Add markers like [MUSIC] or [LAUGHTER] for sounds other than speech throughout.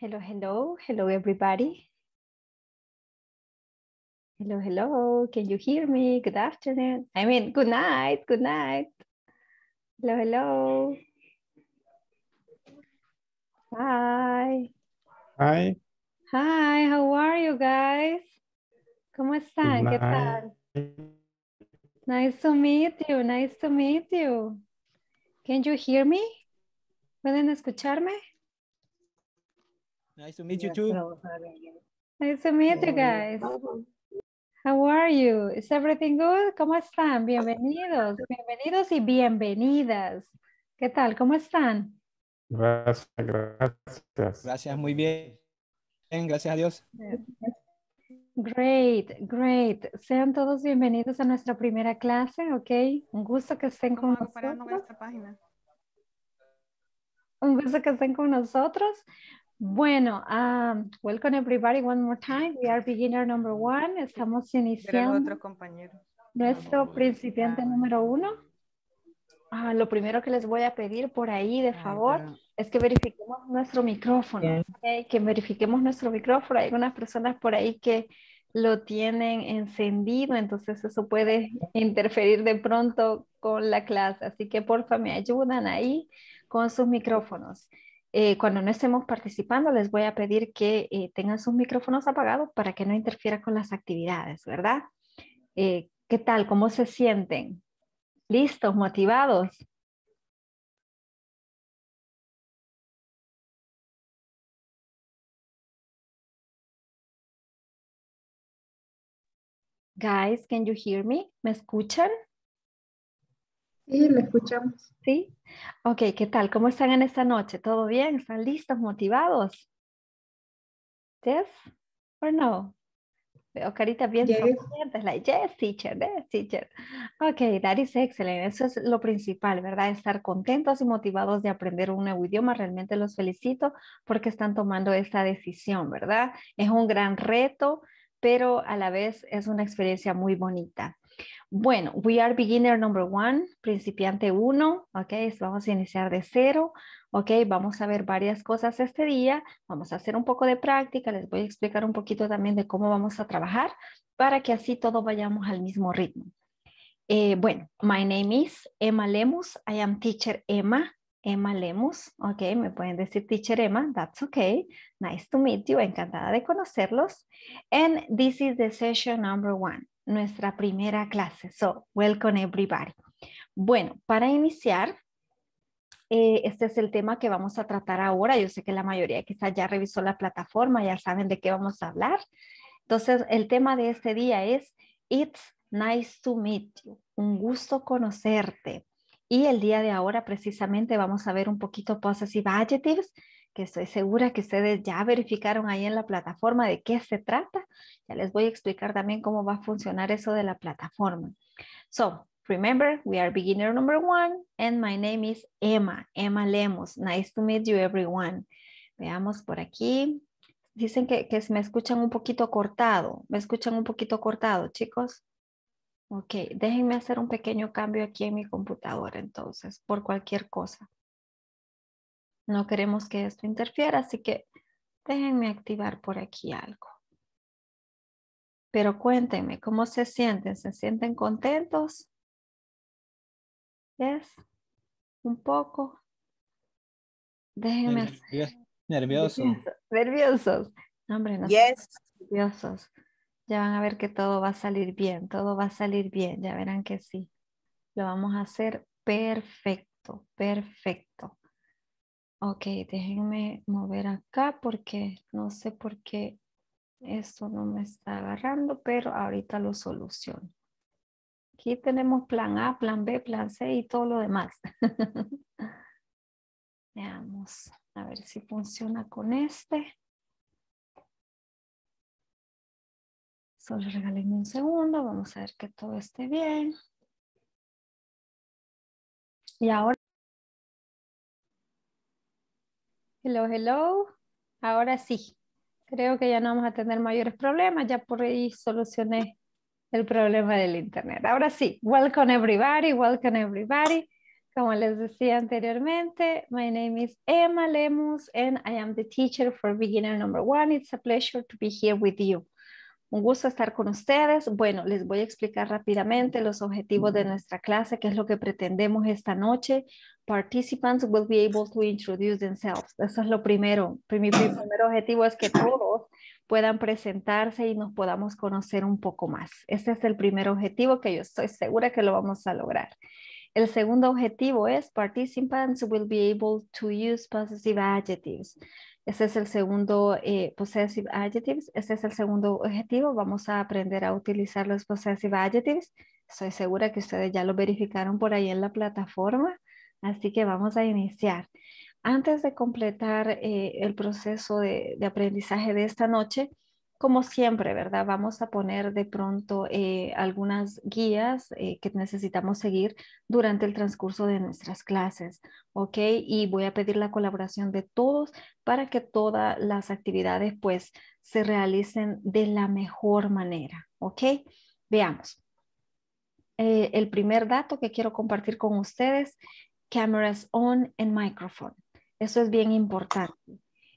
Hello, hello, hello everybody. Hello, hello, can you hear me? Good afternoon. I mean, good night, good night. Hello, hello. Hi. Hi. Hi, how are you guys? ¿Cómo están? ¿Qué tal? Nice to meet you, nice to meet you. Can you hear me? ¿Pueden escucharme? Nice to meet you too. Nice to meet you guys. How are you? Is everything good? ¿Cómo están? Bienvenidos, bienvenidos y bienvenidas. ¿Qué tal? ¿Cómo están? Gracias, gracias. Gracias, muy bien. bien gracias a Dios. Great, great. Sean todos bienvenidos a nuestra primera clase, ¿ok? Un gusto que estén con nosotros. página. Un gusto que estén con nosotros. Bueno, um, welcome everybody one more time. We are beginner number one. Estamos iniciando. Nuestro principiante número uno. Ah, lo primero que les voy a pedir por ahí, de favor, es que verifiquemos nuestro micrófono. Que verifiquemos nuestro micrófono. Hay algunas personas por ahí que lo tienen encendido, entonces eso puede interferir de pronto con la clase. Así que por favor me ayudan ahí con sus micrófonos. Eh, cuando no estemos participando, les voy a pedir que eh, tengan sus micrófonos apagados para que no interfiera con las actividades, ¿verdad? Eh, ¿Qué tal? ¿Cómo se sienten? ¿Listos? ¿Motivados? Guys, can you hear me? ¿Me escuchan? Sí, la escuchamos. Sí. Ok, ¿qué tal? ¿Cómo están en esta noche? ¿Todo bien? ¿Están listos, motivados? Yes o no? Veo carita bien yes. like, yes, teacher, teacher. Ok, that is excellent. Eso es lo principal, ¿verdad? Estar contentos y motivados de aprender un nuevo idioma. Realmente los felicito porque están tomando esta decisión, ¿verdad? Es un gran reto, pero a la vez es una experiencia muy bonita. Bueno, we are beginner number one, principiante uno, ok, vamos a iniciar de cero, ok, vamos a ver varias cosas este día, vamos a hacer un poco de práctica, les voy a explicar un poquito también de cómo vamos a trabajar para que así todos vayamos al mismo ritmo. Eh, bueno, my name is Emma Lemus, I am teacher Emma, Emma Lemus, ok, me pueden decir teacher Emma, that's okay, nice to meet you, encantada de conocerlos, and this is the session number one nuestra primera clase. So, welcome everybody. Bueno, para iniciar, eh, este es el tema que vamos a tratar ahora. Yo sé que la mayoría quizás ya revisó la plataforma, ya saben de qué vamos a hablar. Entonces, el tema de este día es It's nice to meet you, un gusto conocerte. Y el día de ahora precisamente vamos a ver un poquito possessive adjectives que estoy segura que ustedes ya verificaron ahí en la plataforma de qué se trata. Ya les voy a explicar también cómo va a funcionar eso de la plataforma. So, remember, we are beginner number one and my name is Emma, Emma Lemos. Nice to meet you everyone. Veamos por aquí. Dicen que, que me escuchan un poquito cortado. Me escuchan un poquito cortado, chicos. Ok, déjenme hacer un pequeño cambio aquí en mi computadora entonces, por cualquier cosa. No queremos que esto interfiera, así que déjenme activar por aquí algo. Pero cuéntenme, ¿cómo se sienten? ¿Se sienten contentos? ¿Yes? ¿Un poco? Déjenme. [LAUGHS] nerviosos Nerviosos. hombre, no. Nerviosos. Ya van a ver que todo va a salir bien, todo va a salir bien, ya verán que sí. Lo vamos a hacer perfecto, perfecto. Ok, déjenme mover acá porque no sé por qué esto no me está agarrando, pero ahorita lo soluciono. Aquí tenemos plan A, plan B, plan C y todo lo demás. [LAUGHS] Veamos, a ver si funciona con este. Solo regálenme un segundo, vamos a ver que todo esté bien. Y ahora Hello, hello. Ahora sí, creo que ya no vamos a tener mayores problemas. Ya por ahí solucioné el problema del internet. Ahora sí, welcome everybody, welcome everybody. Como les decía anteriormente, my name is Emma Lemus and I am the teacher for beginner number one. It's a pleasure to be here with you. Un gusto estar con ustedes. Bueno, les voy a explicar rápidamente los objetivos de nuestra clase, qué es lo que pretendemos esta noche participants will be able to introduce themselves. Eso es lo primero. Mi primer objetivo es que todos puedan presentarse y nos podamos conocer un poco más. Ese es el primer objetivo que yo estoy segura que lo vamos a lograr. El segundo objetivo es participants will be able to use possessive adjectives. Ese es el segundo, eh, possessive adjectives. Ese es el segundo objetivo. Vamos a aprender a utilizar los possessive adjectives. Estoy segura que ustedes ya lo verificaron por ahí en la plataforma. Así que vamos a iniciar. Antes de completar eh, el proceso de, aprendizaje de esta noche, como siempre, ¿verdad? Vamos a poner de pronto eh, algunas guías eh, que necesitamos seguir durante el transcurso de nuestras clases, ¿ok? Y voy a pedir la colaboración de todos para que todas las actividades pues se realicen de la mejor manera, ¿ok? Veamos. el primer dato que quiero compartir con ustedes cameras on and microphone. Eso es bien importante.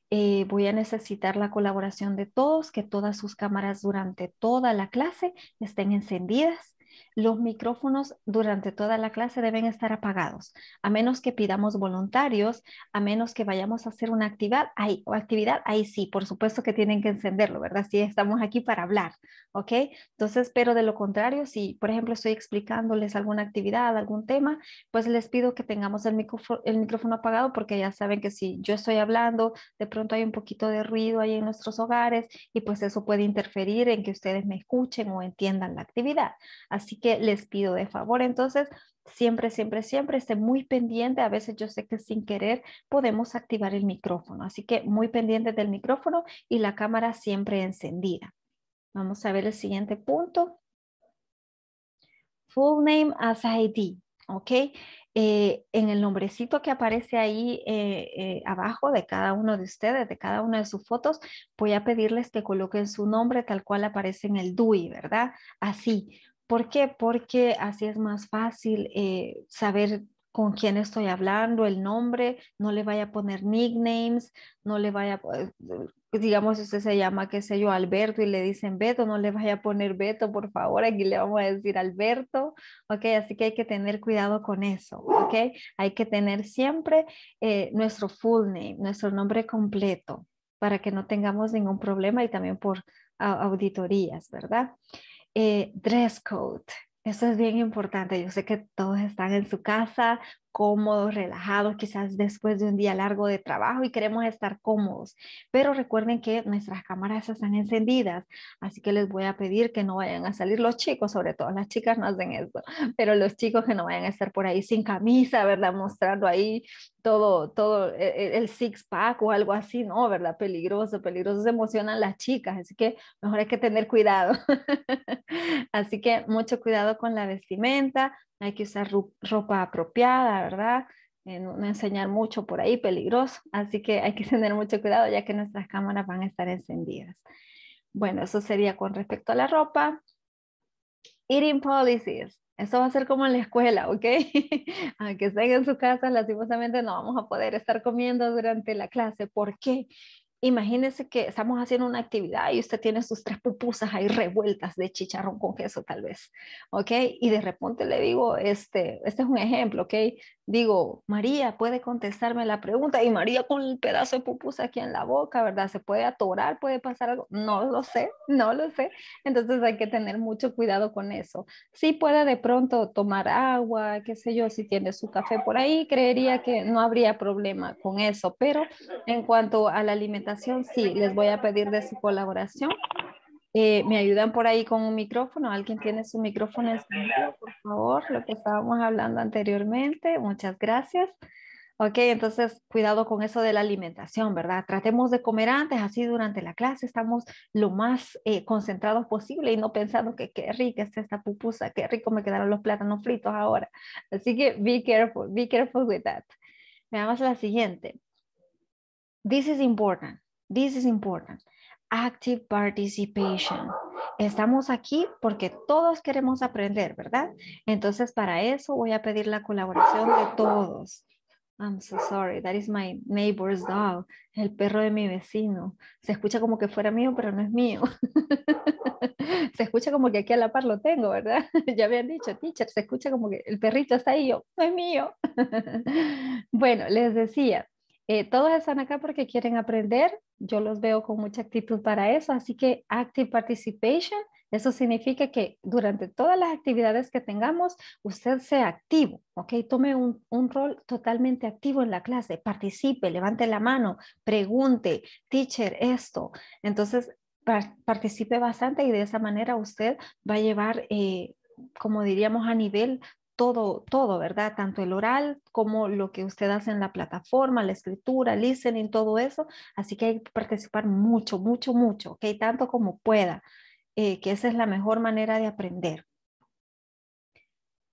Eh, voy a necesitar la colaboración de todos, que todas sus cámaras durante toda la clase estén encendidas los micrófonos durante toda la clase deben estar apagados, a menos que pidamos voluntarios, a menos que vayamos a hacer una actividad, ahí, o actividad, ahí sí, por supuesto que tienen que encenderlo, ¿verdad? Si estamos aquí para hablar, ¿ok? Entonces, pero de lo contrario, si por ejemplo estoy explicándoles alguna actividad, algún tema, pues les pido que tengamos el micrófono, el micrófono apagado porque ya saben que si yo estoy hablando, de pronto hay un poquito de ruido ahí en nuestros hogares y pues eso puede interferir en que ustedes me escuchen o entiendan la actividad. Así Así que les pido de favor, entonces, siempre, siempre, siempre esté muy pendiente. A veces yo sé que sin querer podemos activar el micrófono, así que muy pendiente del micrófono y la cámara siempre encendida. Vamos a ver el siguiente punto. Full name as ID, ¿ok? Eh, en el nombrecito que aparece ahí eh, eh, abajo de cada uno de ustedes, de cada una de sus fotos, voy a pedirles que coloquen su nombre tal cual aparece en el DUI, ¿verdad? Así, ¿Por qué? Porque así es más fácil eh, saber con quién estoy hablando, el nombre, no le vaya a poner nicknames, no le vaya a eh, eh, digamos, usted se llama, qué sé yo, Alberto y le dicen Beto, no le vaya a poner Beto, por favor, aquí le vamos a decir Alberto, ¿ok? Así que hay que tener cuidado con eso, ¿ok? Hay que tener siempre nuestro full name, nuestro nombre completo, para que no tengamos ningún problema y también por auditorías, ¿verdad? Eh, dress code. Eso es bien importante. Yo sé que todos están en su casa cómodos, relajados, quizás después de un día largo de trabajo y queremos estar cómodos. Pero recuerden que nuestras cámaras están encendidas, así que les voy a pedir que no vayan a salir los chicos, sobre todo las chicas no hacen eso. [LAUGHS] pero los chicos que no vayan a estar por ahí sin camisa, ¿verdad? Mostrando ahí todo, todo e, e, el, six pack o algo así, ¿no? ¿Verdad? Peligroso, peligroso se emocionan las chicas, así que mejor hay que tener cuidado. [LAUGHS] así que mucho cuidado con la vestimenta, hay que usar ropa apropiada, ¿verdad? Eh, no enseñar mucho por ahí, peligroso, así que hay que [LAUGHS] tener mucho cuidado ya que nuestras cámaras van a estar encendidas. Bueno, eso sería con respecto a la ropa. Eating policies. Eso va a ser como en la escuela, ¿ok? [LAUGHS] Aunque estén en su casa, lastimosamente no vamos a poder estar comiendo durante la clase. ¿Por qué? imagínese que estamos haciendo una actividad y usted tiene sus tres pupusas ahí revueltas de chicharrón con queso tal vez, ¿ok? Y de repente le digo, este, este es un ejemplo, ¿ok? Digo, María, ¿puede contestarme la pregunta? Y María con el pedazo de pupusa aquí en la boca, ¿verdad? ¿Se puede atorar? ¿Puede pasar algo? No lo sé, [LAUGHS] no lo sé. Entonces hay que tener mucho cuidado con eso. si puede de pronto tomar agua, qué sé yo, si tiene su café por ahí, creería que no habría problema con eso, pero en cuanto a la alimentación, sí, les voy a pedir de su colaboración. Eh, ¿Me ayudan por ahí con un micrófono? ¿Alguien tiene su micrófono encendido, por favor? Lo que estábamos hablando anteriormente. Muchas gracias. Ok, entonces cuidado con eso de la alimentación, ¿verdad? Tratemos de comer antes, así durante la clase estamos lo más eh, concentrados posible y no pensando que qué rica está esta pupusa, qué rico me quedaron los plátanos fritos ahora. Así que be careful, be careful with that. Veamos la siguiente. This is important. This is important. Active participation. Estamos aquí porque todos queremos aprender, ¿verdad? Entonces, para eso voy a pedir la colaboración de todos. I'm so sorry, that is my neighbor's dog, el perro de mi vecino. Se escucha como que fuera mío, pero no es mío. [LAUGHS] se escucha como que aquí a la par lo tengo, ¿verdad? [LAUGHS] ya habían dicho, teacher, se escucha como que el perrito está ahí, yo, no es mío. [LAUGHS] bueno, les decía, eh, todos están acá porque quieren aprender. Yo los veo con mucha actitud para eso. Así que Active Participation, eso significa que durante todas las actividades que tengamos, usted sea activo, ¿ok? Tome un, rol totalmente activo en la clase, participe, levante la mano, pregunte, teacher, esto. Entonces, participe bastante y de esa manera usted va a llevar... Eh, como diríamos a nivel todo, todo, ¿verdad? Tanto el oral como lo que usted hace en la plataforma, la escritura, listening, todo eso. Así que hay que participar mucho, mucho, mucho, ¿ok? Tanto como pueda, eh, que esa es la mejor manera de aprender.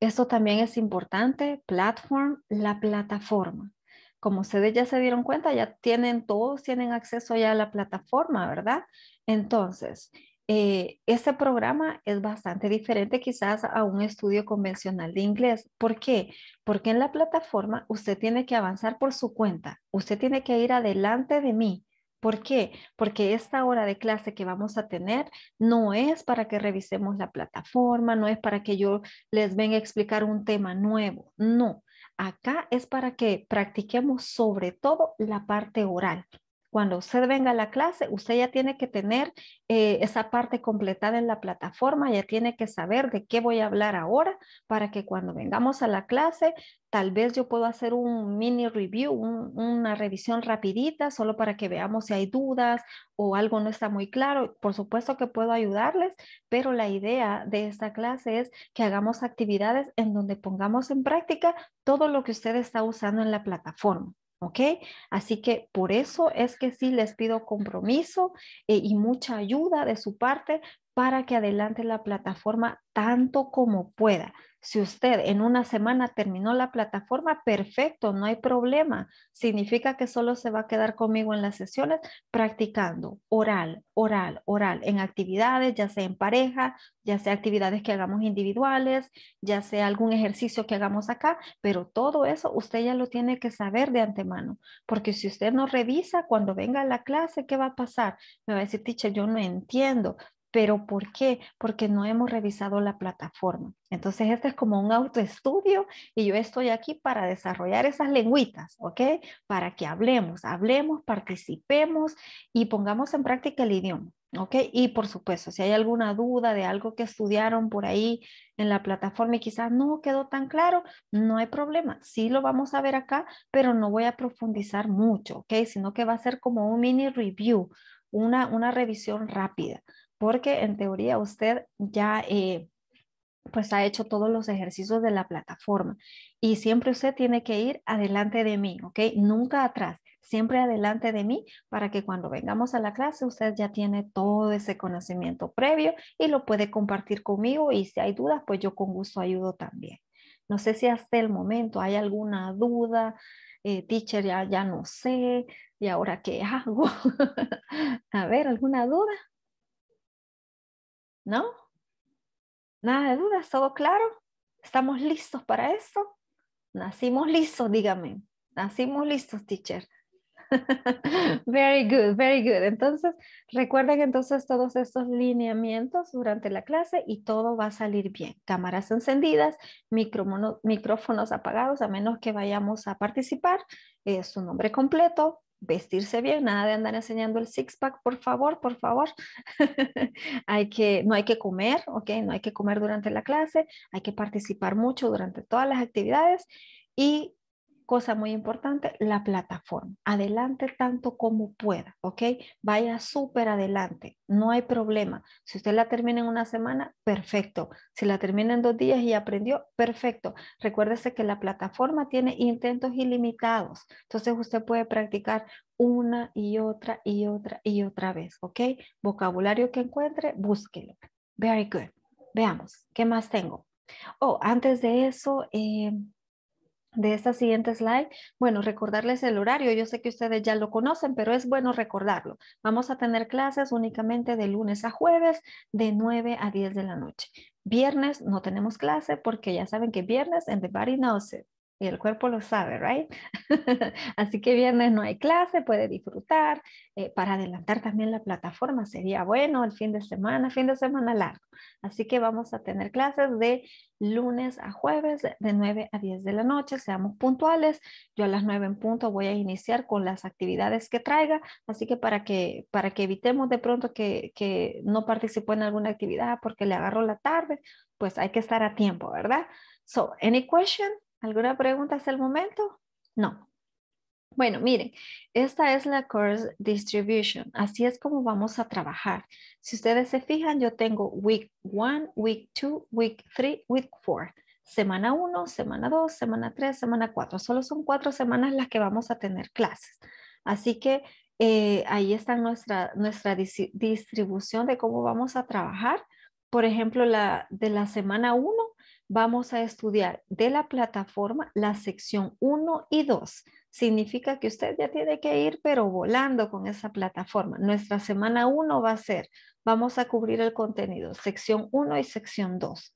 Esto también es importante, platform, la plataforma. Como ustedes ya se dieron cuenta, ya tienen todos, tienen acceso ya a la plataforma, ¿verdad? Entonces, eh, este programa es bastante diferente quizás a un estudio convencional de inglés. ¿Por qué? Porque en la plataforma usted tiene que avanzar por su cuenta, usted tiene que ir adelante de mí. ¿Por qué? Porque esta hora de clase que vamos a tener no es para que revisemos la plataforma, no es para que yo les venga a explicar un tema nuevo, no. Acá es para que practiquemos sobre todo la parte oral, cuando usted venga a la clase, usted ya tiene que tener eh, esa parte completada en la plataforma, ya tiene que saber de qué voy a hablar ahora para que cuando vengamos a la clase, tal vez yo puedo hacer un mini review, una revisión rapidita, solo para que veamos si hay dudas o algo no está muy claro. Por supuesto que puedo ayudarles, pero la idea de esta clase es que hagamos actividades en donde pongamos en práctica todo lo que usted está usando en la plataforma. ¿Ok? Así que por eso es que sí les pido compromiso eh, y mucha ayuda de su parte para que adelante la plataforma tanto como pueda. Si usted en una semana terminó la plataforma, perfecto, no hay problema. Significa que solo se va a quedar conmigo en las sesiones practicando oral, oral, oral, en actividades, ya sea en pareja, ya sea actividades que hagamos individuales, ya sea algún ejercicio que hagamos acá, pero todo eso usted ya lo tiene que saber de antemano, porque si usted no revisa, cuando venga a la clase, ¿qué va a pasar? Me va a decir, teacher, yo no entiendo. ¿Pero por qué? Porque no hemos revisado la plataforma. Entonces, este es como un autoestudio y yo estoy aquí para desarrollar esas lengüitas, ¿ok? Para que hablemos, hablemos, participemos y pongamos en práctica el idioma, ¿ok? Y por supuesto, si hay alguna duda de algo que estudiaron por ahí en la plataforma y quizás no quedó tan claro, no hay problema. Sí lo vamos a ver acá, pero no voy a profundizar mucho, ¿ok? Sino que va a ser como un mini review, una, una revisión rápida porque en teoría usted ya eh, pues ha hecho todos los ejercicios de la plataforma y siempre usted tiene que ir adelante de mí, ¿ok? Nunca atrás, siempre adelante de mí para que cuando vengamos a la clase usted ya tiene todo ese conocimiento previo y lo puede compartir conmigo y si hay dudas, pues yo con gusto ayudo también. No sé si hasta el momento hay alguna duda, eh, teacher, ya, ya no sé, y ahora qué hago. [LAUGHS] a ver, ¿alguna duda? ¿No? Nada de dudas, todo claro. ¿Estamos listos para esto? Nacimos listos, dígame. Nacimos listos, teacher. [LAUGHS] Very good, very good. Entonces, recuerden entonces todos estos lineamientos durante la clase y todo va a salir bien. Cámaras encendidas, micrófonos apagados, a menos que vayamos a participar, Es eh, su nombre completo, vestirse bien, nada de andar enseñando el six-pack, por favor, por favor. [LAUGHS] hay que, no hay que comer, ¿ok? No hay que comer durante la clase, hay que participar mucho durante todas las actividades y cosa muy importante, la plataforma. Adelante tanto como pueda, ¿ok? Vaya súper adelante, no hay problema. Si usted la termina en una semana, perfecto. Si la termina en dos días y aprendió, perfecto. Recuérdese que la plataforma tiene intentos ilimitados, entonces usted puede practicar una y otra y otra y otra vez, ¿ok? Vocabulario que encuentre, búsquelo. Very good. Veamos, ¿qué más tengo? Oh, antes de eso, eh, de esta siguiente slide, bueno, recordarles el horario. Yo sé que ustedes ya lo conocen, pero es bueno recordarlo. Vamos a tener clases únicamente de lunes a jueves, de 9 a 10 de la noche. Viernes no tenemos clase porque ya saben que viernes, en the body knows it y el cuerpo lo sabe, ¿right? [LAUGHS] Así que viernes no hay clase, puede disfrutar. Eh, para adelantar también la plataforma sería bueno el fin de semana, fin de semana largo. Así que vamos a tener clases de lunes a jueves de 9 a 10 de la noche. Seamos puntuales. Yo a las 9 en punto voy a iniciar con las actividades que traiga. Así que para que, para que evitemos de pronto que, que no participó en alguna actividad porque le agarró la tarde, pues hay que estar a tiempo, ¿verdad? So, any question? ¿Alguna pregunta hasta el momento? No. Bueno, miren, esta es la course distribution. Así es como vamos a trabajar. Si ustedes se fijan, yo tengo week one, week two, week three, week four. Semana uno, semana dos, semana tres, semana cuatro. Solo son cuatro semanas las que vamos a tener clases. Así que eh, ahí está nuestra, nuestra distribución de cómo vamos a trabajar. Por ejemplo, la de la semana uno vamos a estudiar de la plataforma la sección 1 y 2. Significa que usted ya tiene que ir, pero volando con esa plataforma. Nuestra semana 1 va a ser, vamos a cubrir el contenido, sección 1 y sección 2.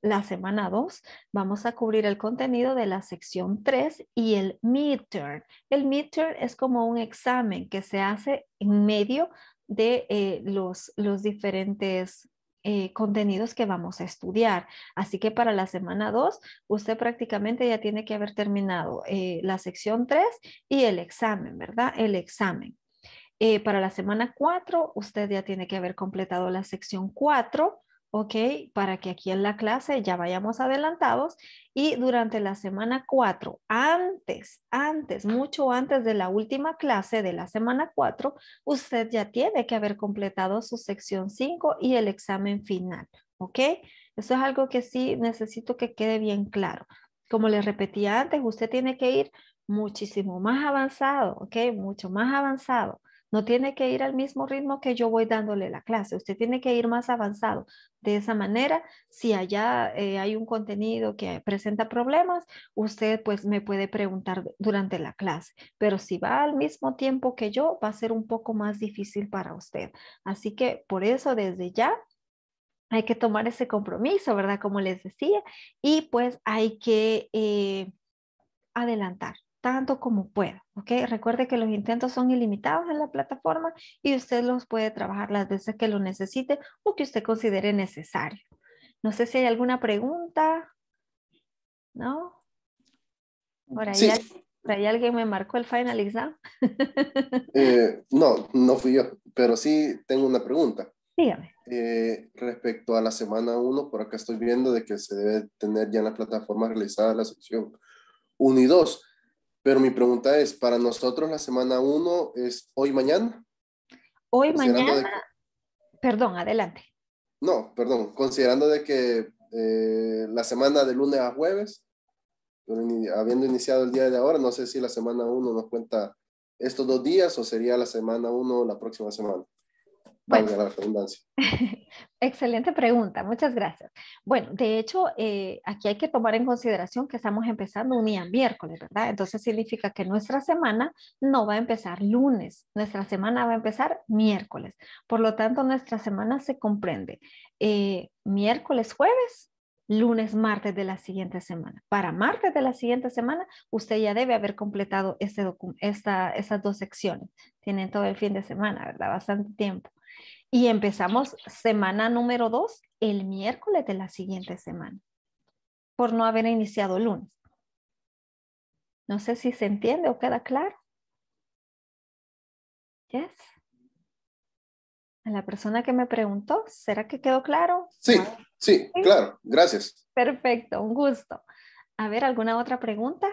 La semana 2 vamos a cubrir el contenido de la sección 3 y el midterm. El midterm es como un examen que se hace en medio de eh, los, los diferentes eh, contenidos que vamos a estudiar. Así que para la semana 2, usted prácticamente ya tiene que haber terminado eh, la sección 3 y el examen, ¿verdad? El examen. Eh, para la semana 4, usted ya tiene que haber completado la sección 4 ¿ok? Para que aquí en la clase ya vayamos adelantados y durante la semana 4, antes, antes, mucho antes de la última clase de la semana 4, usted ya tiene que haber completado su sección 5 y el examen final, ¿ok? Eso es algo que sí necesito que quede bien claro. Como les repetía antes, usted tiene que ir muchísimo más avanzado, ¿ok? Mucho más avanzado no tiene que ir al mismo ritmo que yo voy dándole la clase. Usted tiene que ir más avanzado. De esa manera, si allá eh, hay un contenido que presenta problemas, usted pues me puede preguntar durante la clase. Pero si va al mismo tiempo que yo, va a ser un poco más difícil para usted. Así que por eso desde ya hay que tomar ese compromiso, ¿verdad? Como les decía, y pues hay que eh, adelantar tanto como pueda, ¿ok? Recuerde que los intentos son ilimitados en la plataforma y usted los puede trabajar las veces que lo necesite o que usted considere necesario. No sé si hay alguna pregunta, ¿no? Por ahí, alguien, me marcó el final exam. [LAUGHS] Eh, no, no fui yo, pero sí tengo una pregunta. Dígame. Eh, respecto a la semana 1, por acá estoy viendo de que se debe tener ya en la plataforma realizada la sección 1 y 2 pero mi pregunta es, para nosotros la semana 1 es hoy mañana. Hoy mañana. Perdón, adelante. No, perdón, considerando de que eh, la semana de lunes a jueves, habiendo iniciado el día de ahora, no sé si la semana 1 nos cuenta estos dos días o sería la semana 1 la próxima semana. Bueno, la redundancia. [LAUGHS] Excelente pregunta, muchas gracias. Bueno, de hecho, eh, aquí hay que tomar en consideración que estamos empezando un día miércoles, ¿verdad? Entonces significa que nuestra semana no va a empezar lunes, nuestra semana va a empezar miércoles. Por lo tanto, nuestra semana se comprende eh, miércoles, jueves lunes, martes de la siguiente semana. Para martes de la siguiente semana, usted ya debe haber completado este estas dos secciones. Tienen todo el fin de semana, ¿verdad? Bastante tiempo. Y empezamos semana número dos el miércoles de la siguiente semana, por no haber iniciado el lunes. No sé si se entiende o queda claro. Yes. A la persona que me preguntó, ¿será que quedó claro? Sí. Sí, claro, gracias. Perfecto, un gusto. A ver, ¿alguna otra pregunta?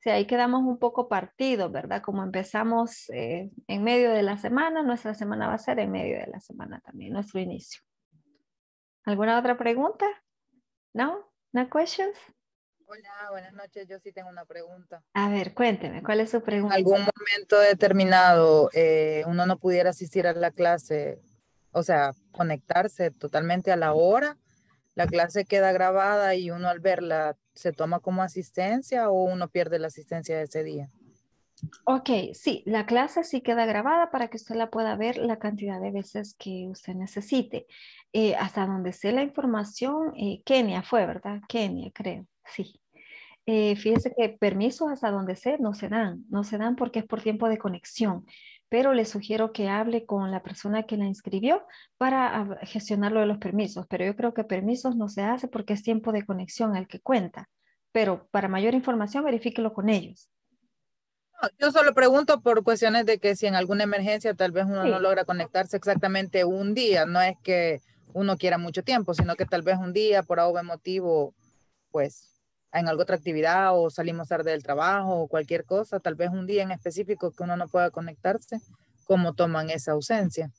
Si ahí quedamos un poco partidos, ¿verdad? Como empezamos eh, en medio de la semana, nuestra semana va a ser en medio de la semana también, nuestro inicio. ¿Alguna otra pregunta? ¿No? ¿No questions? Hola, buenas noches. Yo sí tengo una pregunta. A ver, cuénteme, ¿cuál es su pregunta? En algún momento determinado eh, uno no pudiera asistir a la clase, o sea, conectarse totalmente a la hora. La clase queda grabada y uno al verla se toma como asistencia o uno pierde la asistencia de ese día. Ok, sí, la clase sí queda grabada para que usted la pueda ver la cantidad de veces que usted necesite. Eh, hasta donde sé la información, eh, Kenia fue, ¿verdad? Kenia, creo, sí. Eh, fíjese que permisos hasta donde sé no se dan, no se dan porque es por tiempo de conexión pero le sugiero que hable con la persona que la inscribió para gestionar lo de los permisos. Pero yo creo que permisos no se hace porque es tiempo de conexión el que cuenta. Pero para mayor información, verifíquelo con ellos. Ah, yo solo pregunto por cuestiones de que si en alguna emergencia tal vez uno no logra conectarse exactamente un día, no es que uno quiera mucho tiempo, sino que tal vez un día por algún motivo, pues en alguna otra actividad o salimos tarde del trabajo o cualquier cosa, tal vez un día en específico que uno no pueda conectarse, ¿cómo toman esa ausencia?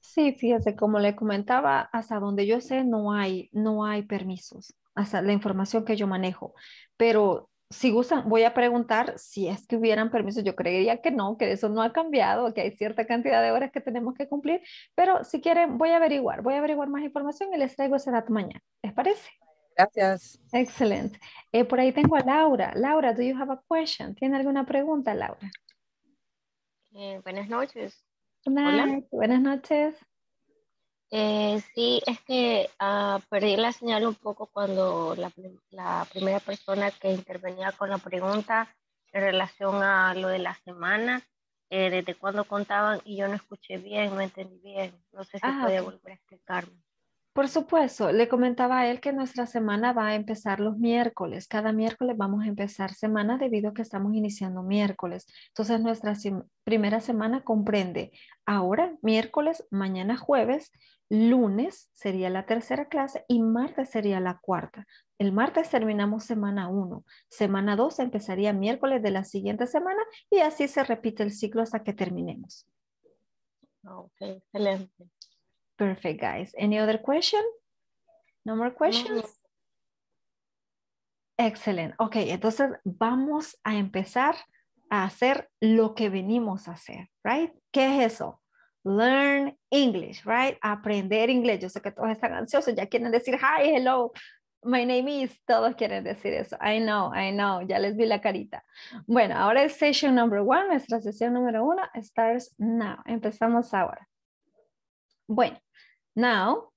Sí, fíjese, como le comentaba, hasta donde yo sé no hay, no hay permisos, hasta la información que yo manejo, pero si gustan, voy a preguntar si es que hubieran permisos. Yo creería que no, que eso no ha cambiado, que hay cierta cantidad de horas que tenemos que cumplir, pero si quieren, voy a averiguar, voy a averiguar más información y les traigo ese dato mañana. ¿Les parece? Gracias. Excelente. Eh, por ahí tengo a Laura. Laura, do you have ¿Tiene alguna pregunta, Laura? Eh, buenas noches. Hola. Buenas noches. Eh, sí, es que ah, perdí la señal un poco cuando la, primera persona que intervenía con la pregunta en relación a lo de la semana, eh, desde cuando contaban y yo no escuché bien, no entendí bien. No sé si ah, podía volver a explicarme. Por supuesto, le comentaba a él que nuestra semana va a empezar los miércoles. Cada miércoles vamos a empezar semana debido a que estamos iniciando miércoles. Entonces, nuestra primera semana comprende ahora miércoles, mañana jueves, lunes sería la tercera clase y martes sería la cuarta. El martes terminamos semana uno, semana dos empezaría miércoles de la siguiente semana y así se repite el ciclo hasta que terminemos. Ah, ok, excelente. Perfect, guys. Any other question? No more questions? Excellent. Ok, entonces vamos a empezar a hacer lo que venimos a hacer, right? ¿Qué es eso? Learn English, right? Aprender inglés. Yo sé que todos están ansiosos, ya quieren decir hi, hello, my name is. Todos quieren decir eso. I know, I know, ya les vi la carita. Bueno, ahora es session number one, nuestra sesión número uno starts now. Empezamos ahora. Bueno, Now,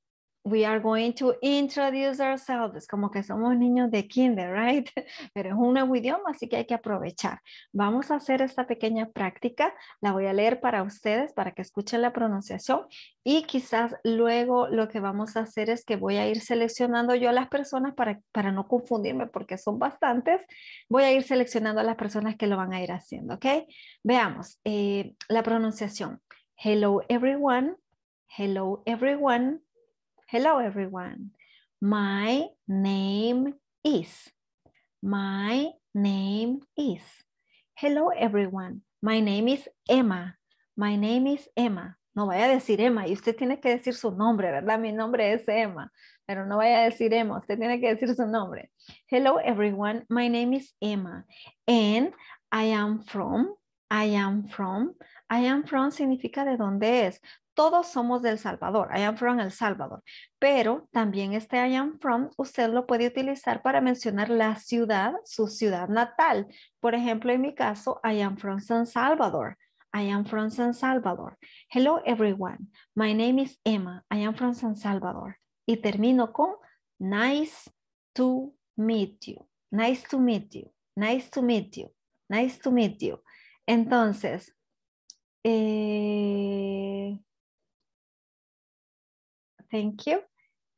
we are going to introduce ourselves, como que somos niños de kinder, right? [LAUGHS] Pero es un nuevo idioma, así que hay que aprovechar. Vamos a hacer esta pequeña práctica, la voy a leer para ustedes, para que escuchen la pronunciación y quizás luego lo que vamos a hacer es que voy a ir seleccionando yo a las personas para, para no confundirme porque son bastantes, voy a ir seleccionando a las personas que lo van a ir haciendo, ¿ok? Veamos eh, la pronunciación. Hello everyone. Hello everyone. Hello everyone. My name is. My name is. Hello everyone. My name is Emma. My name is Emma. No vaya a decir Emma y usted tiene que decir su nombre, ¿verdad? Mi nombre es Emma, pero no vaya a decir Emma, usted tiene que decir su nombre. Hello everyone. My name is Emma and I am from I am from. I am from significa de dónde es todos somos del Salvador. I am from El Salvador. Pero también este I am from usted lo puede utilizar para mencionar la ciudad, su ciudad natal. Por ejemplo, en mi caso, I am from San Salvador. I am from San Salvador. Hello everyone. My name is Emma. I am from San Salvador. Y termino con nice to meet you. Nice to meet you. Nice to meet you. Nice to meet you. Entonces, eh, thank you.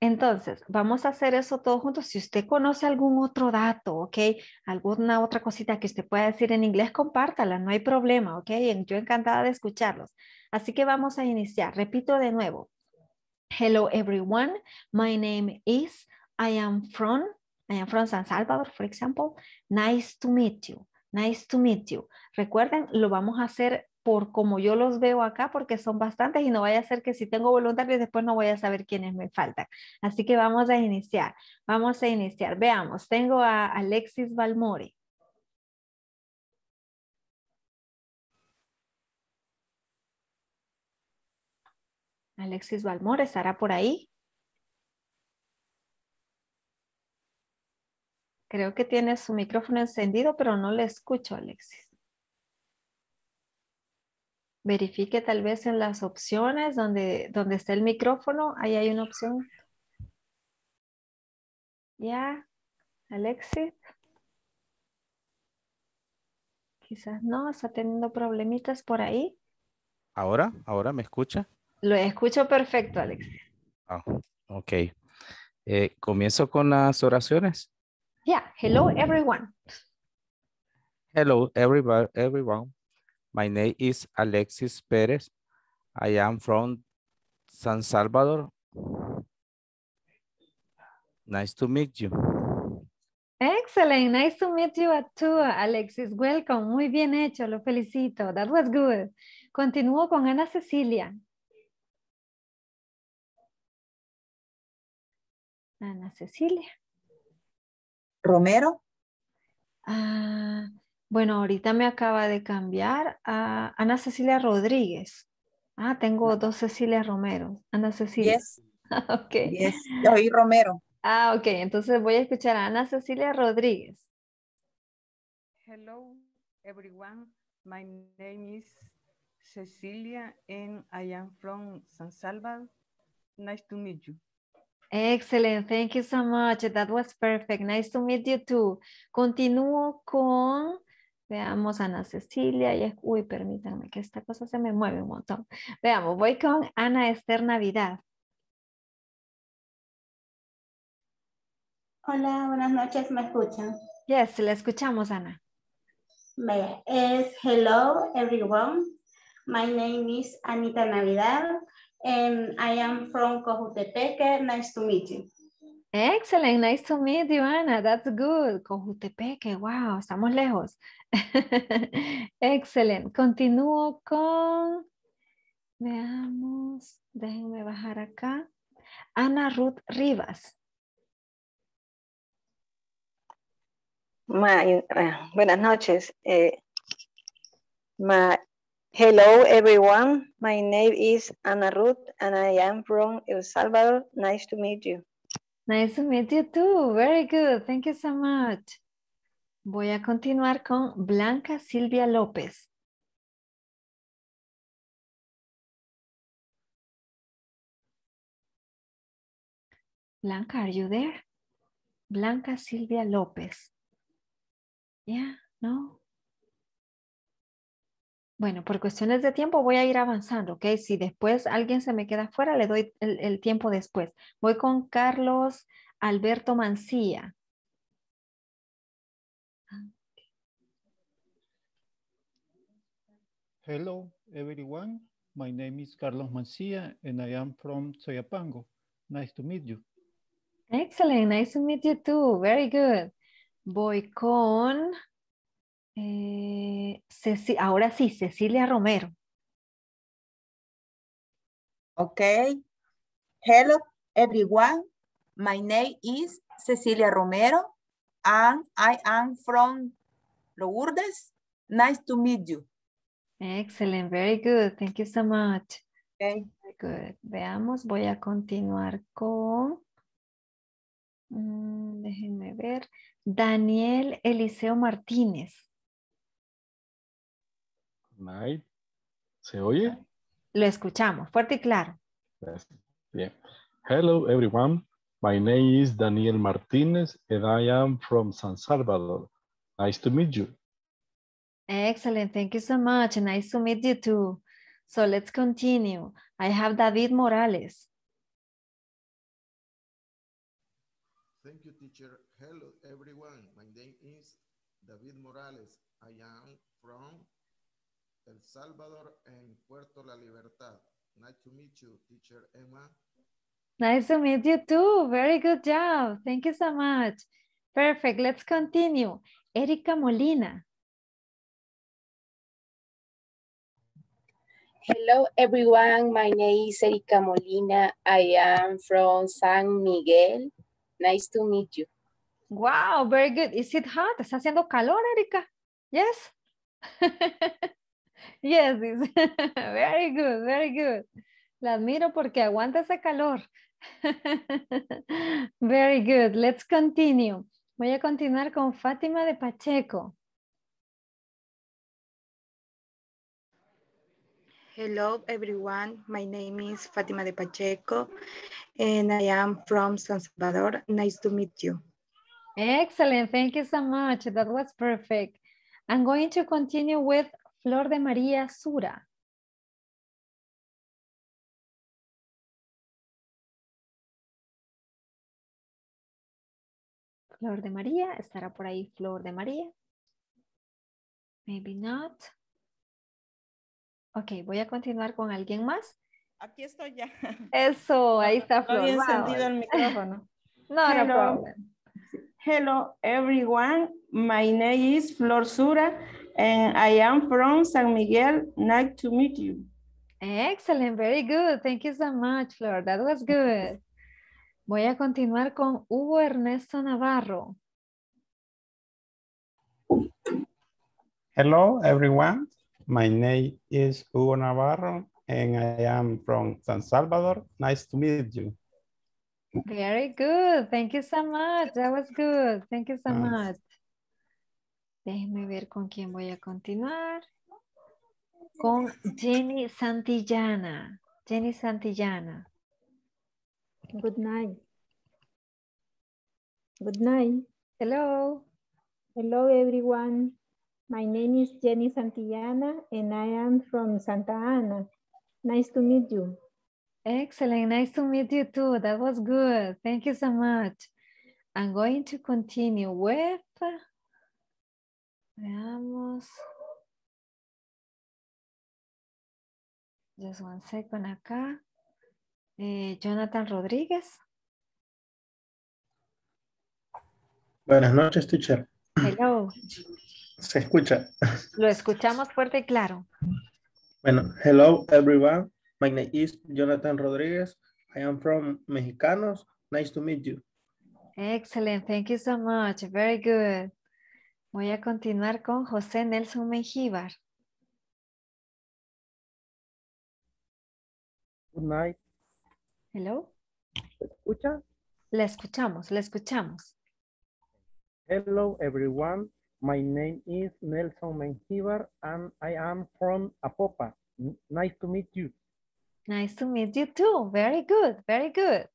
Entonces, vamos a hacer eso todos juntos. Si usted conoce algún otro dato, ¿ok? Alguna otra cosita que usted pueda decir en inglés, compártala, no hay problema, ¿ok? Yo encantada de escucharlos. Así que vamos a iniciar. Repito de nuevo. Hello everyone, my name is, I am from, I am from San Salvador, for example. Nice to meet you, nice to meet you. Recuerden, lo vamos a hacer por como yo los veo acá, porque son bastantes y no vaya a ser que si tengo voluntarios después no voy a saber quiénes me faltan. Así que vamos a iniciar, vamos a iniciar. Veamos, tengo a Alexis Balmore. Alexis Balmore estará por ahí. Creo que tiene su micrófono encendido, pero no le escucho, Alexis verifique tal vez en las opciones donde, está el micrófono, ahí hay una opción. Ya, Alexis. Quizás no, está teniendo problemitas por ahí. ¿Ahora? ¿Ahora me escucha? Lo escucho perfecto, Alexis. Ah, ok. Eh, comienzo con las oraciones. Ya. hello everyone. Hello everybody, everyone. My name is Alexis Pérez. I am from San Salvador. Nice to meet you. Excellent. Nice to meet you too, Alexis. Welcome. Muy bien hecho. Lo felicito. That was good. Continúo con Ana Cecilia. Ana Cecilia. Romero. Ah, bueno, ahorita me acaba de cambiar a Ana Cecilia Rodríguez. Ah, tengo dos Cecilia Romero. Ana Cecilia. Yes. [LAUGHS] Ah, ok. Yes, y Romero. Ah, ok. Entonces voy a escuchar a Ana Cecilia Rodríguez. Hello, everyone. My name is Cecilia and I am from San Salvador. Nice to meet you. Excellent, thank you so much. That was perfect. Nice to meet you too. Continúo con Veamos Ana Cecilia. Y, uy, permítanme que esta cosa se me mueve un montón. Veamos, voy con Ana Esther Navidad. Hola, buenas noches, ¿me escuchan? Yes, la escuchamos, Ana. es hello everyone. My name is Anita Navidad and I am from Cojutepeque. Nice to meet you. Excellent, nice to meet you, Ana. That's good. Cojutepeque, wow, estamos lejos. [LAUGHS] Excellent. Continúo con, veamos, déjenme bajar acá. Ana Ruth Rivas. Eh, buenas noches. Eh, hello, everyone. My name is Ana Ruth, and I am from El Salvador. Nice to meet you. Nice to meet you too. Very good. Thank you so much. Voy a continuar con Blanca Silvia López. Blanca, are you there? Blanca Silvia López. Yeah, no? Bueno, por cuestiones de tiempo voy a ir avanzando, ¿ok? Si después alguien se me queda fuera, le doy el, tiempo después. Voy con Carlos Alberto Mancía. Ah, Hello, everyone. My name is Carlos Mancía, and I am from Soyapango. Nice to meet you. Excellent. Nice to meet you too. Very good. Voy con eh, ahora sí, Cecilia Romero. Okay. Hello, everyone. My name is Cecilia Romero, and I am from Lourdes. Nice to meet you. Excellent. Very good. Thank you so much. Okay. Very good. Veamos, voy a continuar con... Mm, déjenme ver. Daniel Eliseo Martínez. Night. ¿Se oye? Lo escuchamos, fuerte y claro. Yes. Bien. Hello everyone. My name is Daniel Martinez and I am from San Salvador. Nice to meet you. Excellent. Thank you so much. Nice to meet you too. So let's continue. I have David Morales. Thank you, teacher. Hello, everyone. My name is David Morales. I am from El Salvador en Puerto La Libertad. Nice to meet you, teacher Emma. Nice to meet you too. Very good job. Thank you so much. Perfect. Let's continue. Erika Molina. Hello, everyone. My name is Erika Molina. I am from San Miguel. Nice to meet you. Wow, very good. Is it hot? ¿Está haciendo calor, Erika? Yes. [LAUGHS] Yes, is [LAUGHS] Very good, very good. La admiro porque aguanta ese calor. [LAUGHS] Very good. Let's continue. Voy a continuar con Fátima de Pacheco. Hello everyone, my name is Fátima de Pacheco and I am from San Salvador. Nice to meet you. Excellent, thank you so much. That was perfect. I'm going to continue with Flor de María Sura. Flor de María, estará por ahí Flor de María. Maybe not. Ok, voy a continuar con alguien más. Aquí estoy ya. Eso, ahí está Flor. No el micrófono. [LAUGHS] no, Hello. no Hello everyone, my name is Flor Sura. And I am from San Miguel. Nice to meet you. Excellent, very good. Thank you so much, Flor. That was good. Voy a continuar con Hugo Ernesto Navarro. Hello, everyone. My name is Hugo Navarro, and I am from San Salvador. Nice to meet you. Very good. Thank you so much. That was good. Thank you so nice. much. Déjenme ver con quién voy a continuar. Con Jenny Santillana. Jenny Santillana. Good night. Good night. Hello. Hello, everyone. My name is Jenny Santillana and I am from Santa Ana. Nice to meet you. Excellent. Nice to meet you too. That was good. Thank you so much. I'm going to continue with Veamos. Just one second acá. Eh, Jonathan Rodríguez. Buenas noches, teacher. Hello. Se escucha. Lo escuchamos fuerte y claro. Bueno, hello everyone. My name is Jonathan Rodríguez. I am from Mexicanos. Nice to meet you. Excellent. Thank you so much. Very good. Voy a continuar con José Nelson Mengíbar. Good night. Hello. ¿Se escucha? La escuchamos, la escuchamos. Hello everyone. My name is Nelson Mengíbar and I am from Apopa. Nice to meet you. Nice to meet you too. Very good, very good.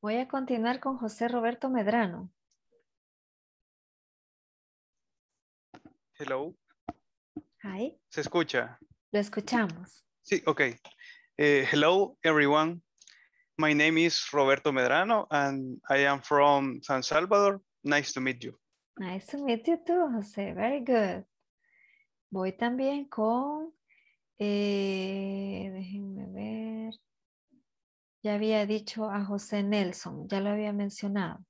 Voy a continuar con José Roberto Medrano. Hello. Hi. ¿Se escucha? Lo escuchamos. Sí, ok. Eh, hello, everyone. My name is Roberto Medrano and I am from San Salvador. Nice to meet you. Nice to meet you too, José. Very good. Voy también con, eh, déjenme ver, ya había dicho a José Nelson, ya lo había mencionado.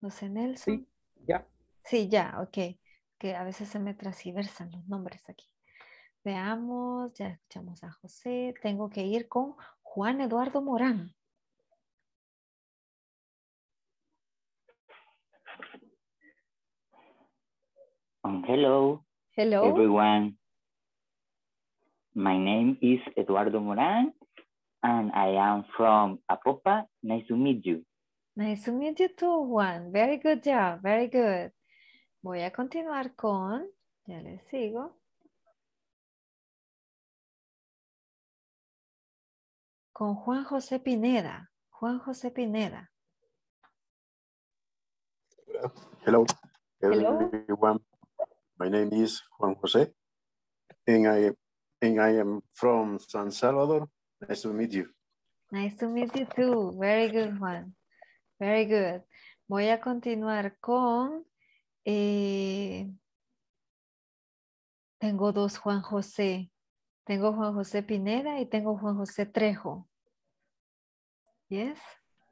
José Nelson. Sí, ya. Sí, ya, ok que a veces se me transversan los nombres aquí. Veamos, ya escuchamos a José. Tengo que ir con Juan Eduardo Morán. Um, hello. Hello. Everyone. My name is Eduardo Morán and I am from Apopa. Nice to meet you. Nice to meet you too, Juan. Very good job. Very good. Voy a continuar con, ya le sigo, con Juan José Pineda. Juan José Pineda. Hello. Hello. Everyone. My name is Juan José. And I, and I am from San Salvador. Nice to meet you. Nice to meet you too. Very good, Juan. Very good. Voy a continuar con eh, tengo dos Juan José. Tengo Juan José Pineda y tengo Juan José Trejo. Yes.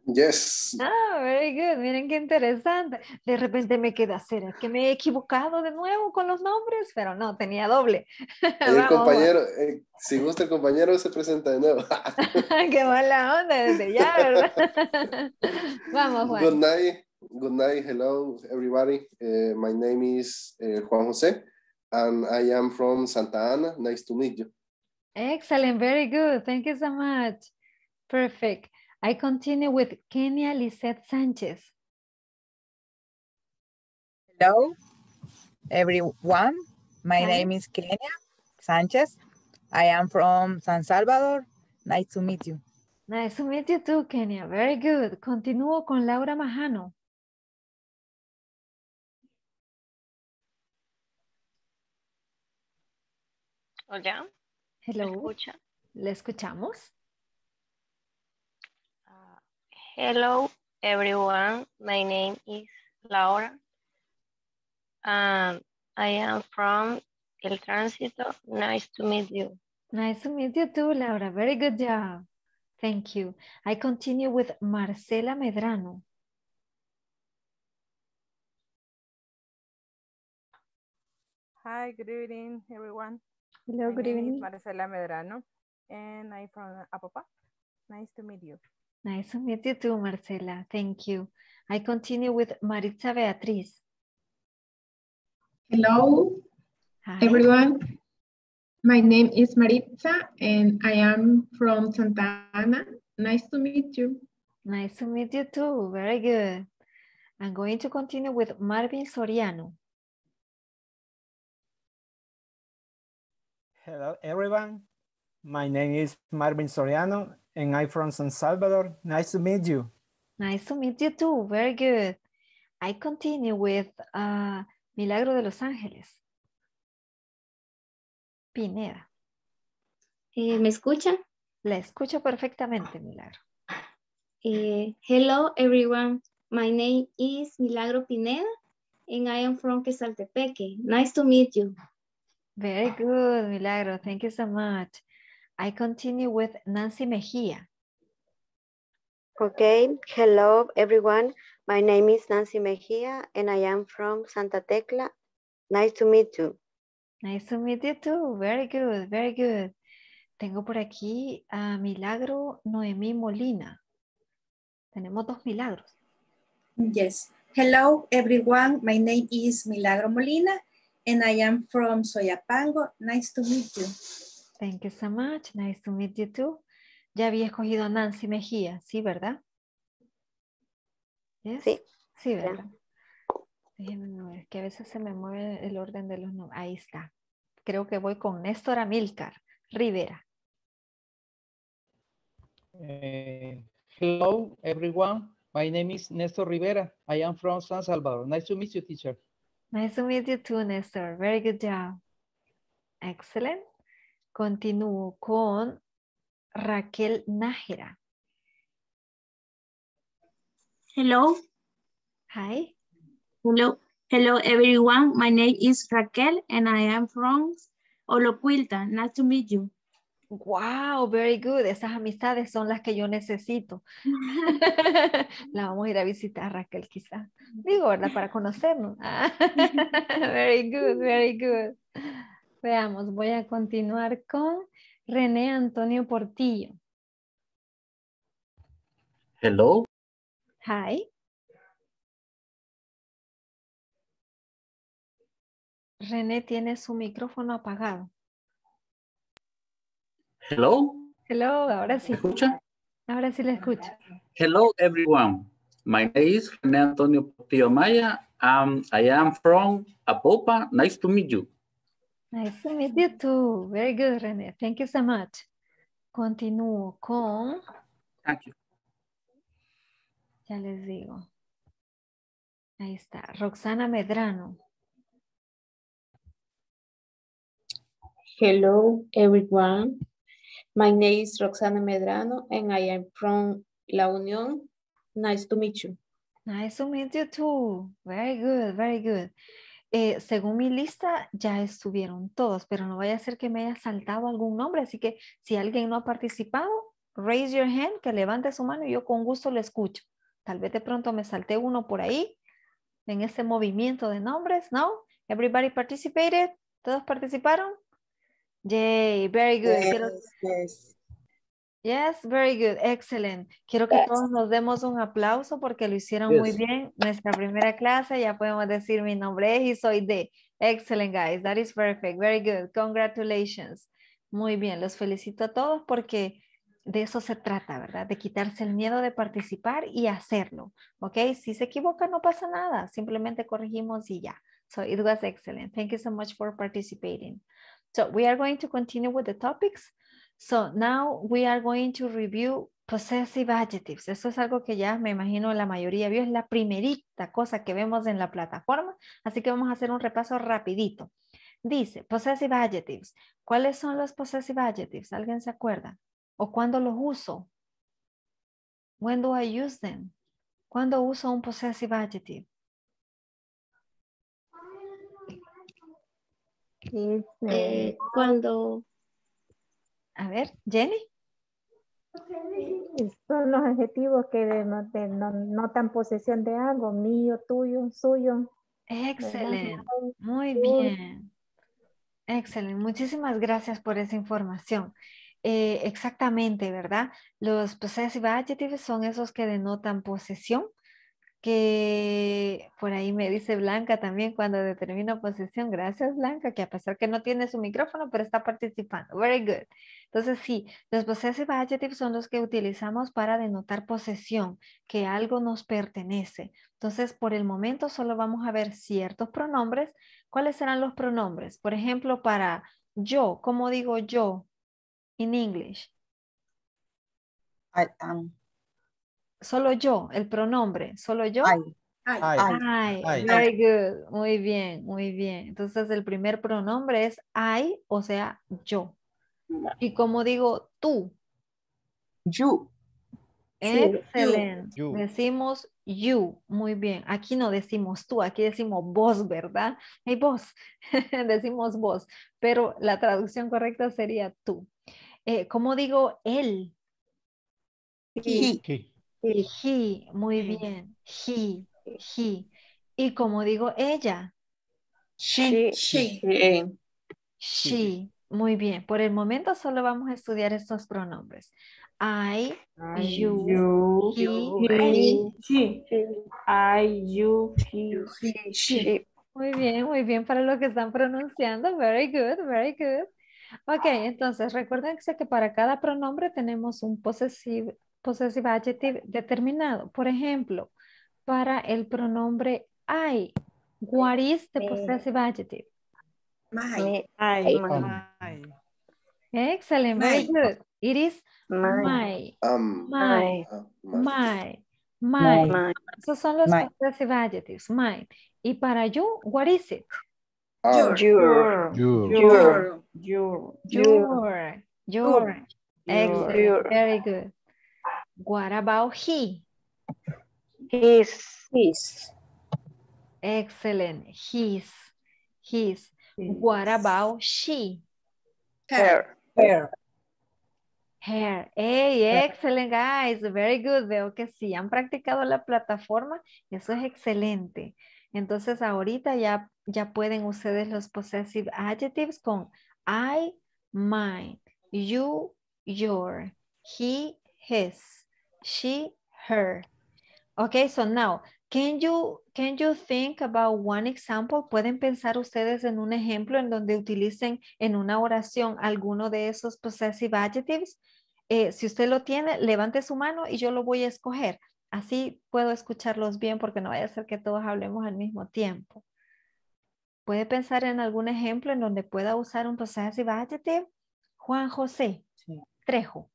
Yes. Ah, very good. Miren qué interesante. De repente me queda hacer que me he equivocado de nuevo con los nombres, pero no, tenía doble. [LAUGHS] compañero, eh, si gusta el compañero, se presenta de nuevo. [LAUGHS] qué mala onda desde ya, ¿verdad? [LAUGHS] Vamos, Juan. Good Good night. Hello, everybody. Uh, my name is uh, Juan Jose, and I am from Santa Ana. Nice to meet you. Excellent. Very good. Thank you so much. Perfect. I continue with Kenya Lisette Sanchez. Hello, everyone. My Hi. name is Kenya Sanchez. I am from San Salvador. Nice to meet you. Nice to meet you too, Kenya. Very good. Continúo con Laura Majano. Hola. Hello. ¿Me escucha? ¿Le escuchamos? Uh, hello, everyone. My name is Laura. Um, I am from El Tránsito. Nice to meet you. Nice to meet you too, Laura. Very good job. Thank you. I continue with Marcela Medrano. Hi, good evening, everyone. Hello, My good evening. Marcela Medrano, and I'm from Apapa. Nice to meet you. Nice to meet you too, Marcela. Thank you. I continue with Maritza Beatriz. Hello, Hi. everyone. My name is Maritza, and I am from Santa Ana. Nice to meet you. Nice to meet you too. Very good. I'm going to continue with Marvin Soriano. Hello, everyone. My name is Marvin Soriano, and I'm from San Salvador. Nice to meet you. Nice to meet you too. Very good. I continue with uh, Milagro de Los Ángeles. Pineda. ¿Me escucha? La escucho perfectamente, Milagro. Eh, hello, everyone. My name is Milagro Pineda, and I am from Quesaltepeque. Nice to meet you. Very good, Milagro. Thank you so much. I continue with Nancy Mejia. Okay, hello everyone. My name is Nancy Mejía and I am from Santa Tecla. Nice to meet you. Nice to meet you too. Very good, very good. Tengo por aquí a Milagro Noemí Molina. Tenemos dos milagros. Yes. Hello everyone. My name is Milagro Molina And I am from Soyapango. Nice to meet you. Thank you so much. Nice to meet you too. Ya había escogido a Nancy Mejía, ¿sí, verdad? Yes? Sí. Sí, ¿verdad? que a veces se me mueve el orden de los nombres. Ahí está. Creo que voy con Néstor Amilcar Rivera. Eh, hello, everyone. My name is Néstor Rivera. I am from San Salvador. Nice to meet you, teacher. Nice to meet you too, Nestor. Very good job. Excellent. Continúo con Raquel Nájera. Hello. Hi. Hello. Hello, everyone. My name is Raquel and I am from Oloquilta. Nice to meet you. Wow, very good. Esas amistades son las que yo necesito. [LAUGHS] la vamos a ir a visitar, Raquel, quizá Digo, ¿verdad? Para conocernos. [LAUGHS] very good, very good. Veamos, voy a continuar con René Antonio Portillo. Hello. Hi. René tiene su micrófono apagado. Hello. Hello, ahora sí. ¿Me escucha? Ahora sí la escucho. Hello, everyone. My name is René Antonio Portillo Maya. Um, I am from Apopa. Nice to meet you. Nice to meet you too. Very good, René. Thank you so much. Continúo con... Thank you. Ya les digo. Ahí está. Roxana Medrano. Hello, everyone. My name is Roxana Medrano and I am from La Unión. Nice to meet you. Nice to meet you too. Very good, very good. Eh, según mi lista ya estuvieron todos, pero no vaya a ser que me haya saltado algún nombre, así que si alguien no ha participado, raise your hand, que levante su mano y yo con gusto lo escucho. Tal vez de pronto me salté uno por ahí en ese movimiento de nombres, ¿no? Everybody participated? ¿Todos participaron? Yay, very good. Yes, Quiero... yes. very good, excellent. Quiero que todos nos demos un aplauso porque lo hicieron muy bien. Nuestra primera clase, ya podemos decir mi nombre y soy de. Excellent, guys. That is perfect. Very good. Congratulations. Muy bien, los felicito a todos porque de eso se trata, ¿verdad? De quitarse el miedo de participar y hacerlo, ¿ok? Si se equivoca no pasa nada, simplemente corregimos y ya. So it was excellent. Thank you so much for participating. So we are going to continue with the topics. So now we are going to review possessive adjectives. Eso es algo que ya me imagino la mayoría vio, es la primerita cosa que vemos en la plataforma. Así que vamos a hacer un repaso rapidito. Dice, possessive adjectives. ¿Cuáles son los possessive adjectives? ¿Alguien se acuerda? ¿O cuándo los uso? When do I use them? ¿Cuándo uso un possessive adjective? Este, eh, cuando... A ver, Jenny. Son los adjetivos que denotan posesión de algo, mío, tuyo, suyo. Excelente, muy bien. Excelente, muchísimas gracias por esa información. Eh, exactamente, ¿verdad? Los possessive adjectives son esos que denotan posesión que por ahí me dice Blanca también cuando determino posesión. Gracias Blanca, que a pesar que no tiene su micrófono, pero está participando. Very good. Entonces sí, los possessive adjectives son los que utilizamos para denotar posesión, que algo nos pertenece. Entonces, por el momento solo vamos a ver ciertos pronombres. ¿Cuáles serán los pronombres? Por ejemplo, para yo, ¿cómo digo yo en inglés? I am solo yo, el pronombre, solo yo. I. good. Muy bien, muy bien. Entonces el primer pronombre es I, o sea, yo. Y como digo tú. You. Excelente. Decimos you. Muy bien. Aquí no decimos tú, aquí decimos vos, ¿verdad? Hey, vos. [LAUGHS] decimos vos. Pero la traducción correcta sería tú. Eh, ¿Cómo digo él? He. He. muy mm. bien. He, he. Y como digo, ella. She, she. She. Eh. Muy bien. Por el momento solo vamos a estudiar estos pronombres. I, you, he, she. I, you, he, she. Muy bien, muy bien para lo que están pronunciando. Very good, very good. Ok, entonces recuerden que para cada pronombre tenemos un posesivo, possessive adjective determinado. Por ejemplo, para el pronombre I, what is the possessive adjective? My. I. my. Excellent, very good. It is my. My. my. my. Esos son los possessive adjectives. My. Y para you, what is it? Ah, Your. Your. Your. Your. Your. Your. Excellent. Very good. What about he? His. His. Excellent. His. His. What about she? Her. Her. Hey, excellent guys, very good. Veo que sí, han practicado la plataforma, eso es excelente. Entonces ahorita ya, ya pueden ustedes los possessive adjectives con I, my, you, your, he, his she, her. Okay, so now, can you, can you think about one example? ¿Pueden pensar ustedes en un ejemplo en donde utilicen en una oración alguno de esos possessive adjectives? Eh, si usted lo tiene, levante su mano y yo lo voy a escoger. Así puedo escucharlos bien porque no vaya a ser que todos hablemos al mismo tiempo. ¿Puede pensar en algún ejemplo en donde pueda usar un possessive adjective? Juan José Trejo.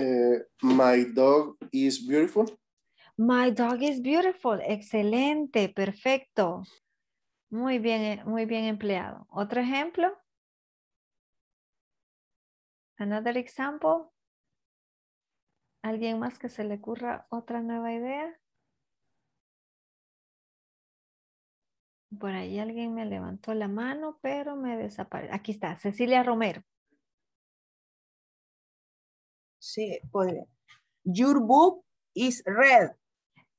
Eh, My dog is beautiful. My dog is beautiful. Excelente, perfecto. Muy bien, eh, muy bien empleado. Otro ejemplo. Another example. ¿Alguien más que se le ocurra otra nueva idea? Por ahí alguien me levantó la mano, pero me desapareció. Aquí está, Cecilia Romero sí, podría. Your book is red.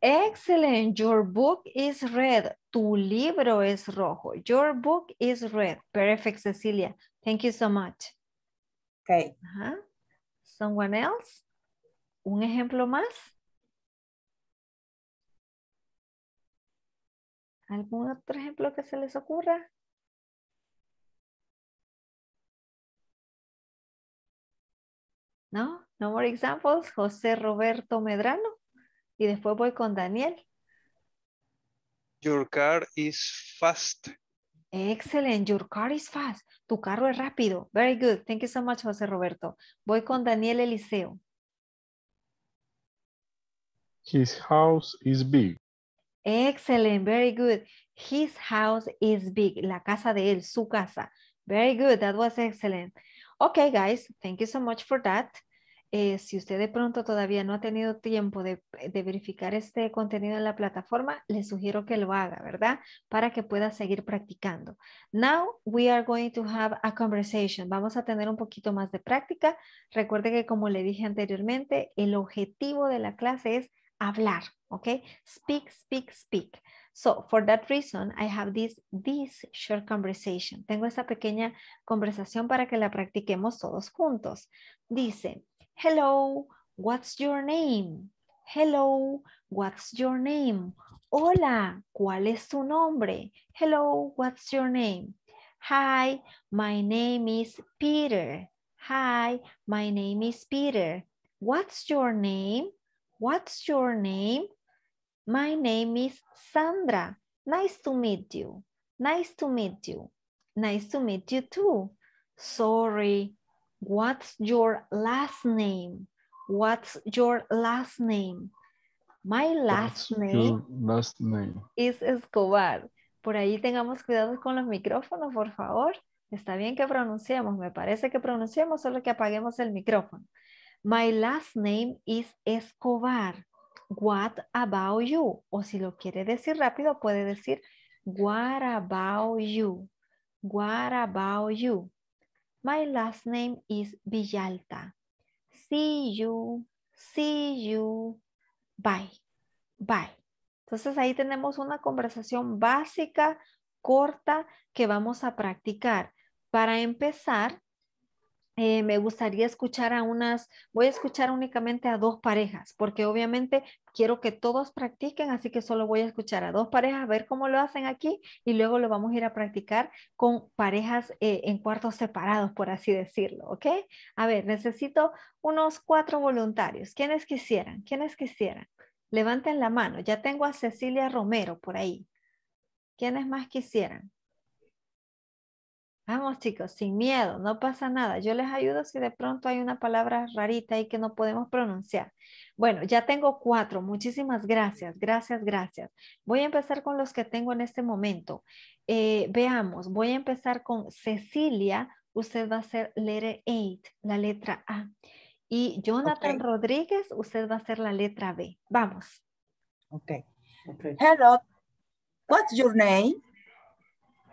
Excellent. Your book is red. Tu libro es rojo. Your book is red. Perfect, Cecilia. Thank you so much. Okay. Someone else? ¿Un ejemplo más? ¿Algún otro ejemplo que se les ocurra? ¿No? No more examples, José Roberto Medrano. Y después voy con Daniel. Your car is fast. Excellent, your car is fast. Tu carro es rápido. Very good. Thank you so much, José Roberto. Voy con Daniel Eliseo. His house is big. Excellent, very good. His house is big. La casa de él, su casa. Very good, that was excellent. Okay, guys, thank you so much for that. Eh, si usted de pronto todavía no ha tenido tiempo de, verificar este contenido en la plataforma, le sugiero que lo haga, ¿verdad? Para que pueda seguir practicando. Now we are going to have a conversation. Vamos a tener un poquito más de práctica. Recuerde que como le dije anteriormente, el objetivo de la clase es hablar, ¿ok? Speak, speak, speak. So, for that reason, I have this, this short conversation. Tengo esta pequeña conversación para que la practiquemos todos juntos. Dice, Hello, what's your name? Hello, what's your name? Hola, ¿cuál es tu nombre? Hello, what's your name? Hi, my name is Peter. Hi, my name is Peter. What's your name? What's your name? My name is Sandra. Nice to meet you. Nice to meet you. Nice to meet you too. Sorry, What's your last name? What's your last name? My last name, is Escobar. Por ahí tengamos cuidado con los micrófonos, por favor. Está bien que pronunciemos, me parece que pronunciemos, solo que apaguemos el micrófono. My last name is Escobar. What about you? O si lo quiere decir rápido, puede decir What about you? What about you? My last name is Villalta. See you, see you, bye, bye. Entonces ahí tenemos una conversación básica, corta, que vamos a practicar. Para empezar, eh, me gustaría escuchar a unas, voy a escuchar únicamente a dos parejas, porque obviamente quiero que todos practiquen, así que solo voy a escuchar a dos parejas, ver cómo lo hacen aquí y luego lo vamos a ir a practicar con parejas eh, en cuartos separados, por así decirlo, ¿ok? A ver, necesito unos cuatro voluntarios. ¿Quiénes quisieran? ¿Quiénes quisieran? Levanten la mano, ya tengo a Cecilia Romero por ahí. ¿Quiénes más quisieran? Vamos chicos, sin miedo, no pasa nada. Yo les ayudo si de pronto hay una palabra rarita ahí que no podemos pronunciar. Bueno, ya tengo cuatro. Muchísimas gracias, gracias, gracias. Voy a empezar con los que tengo en este momento. Eh, veamos, voy a empezar con Cecilia. Usted va a ser letter 8, la letra A. Y Jonathan Rodríguez, usted va a ser la letra B. Vamos. Ok. Hello, what's your name?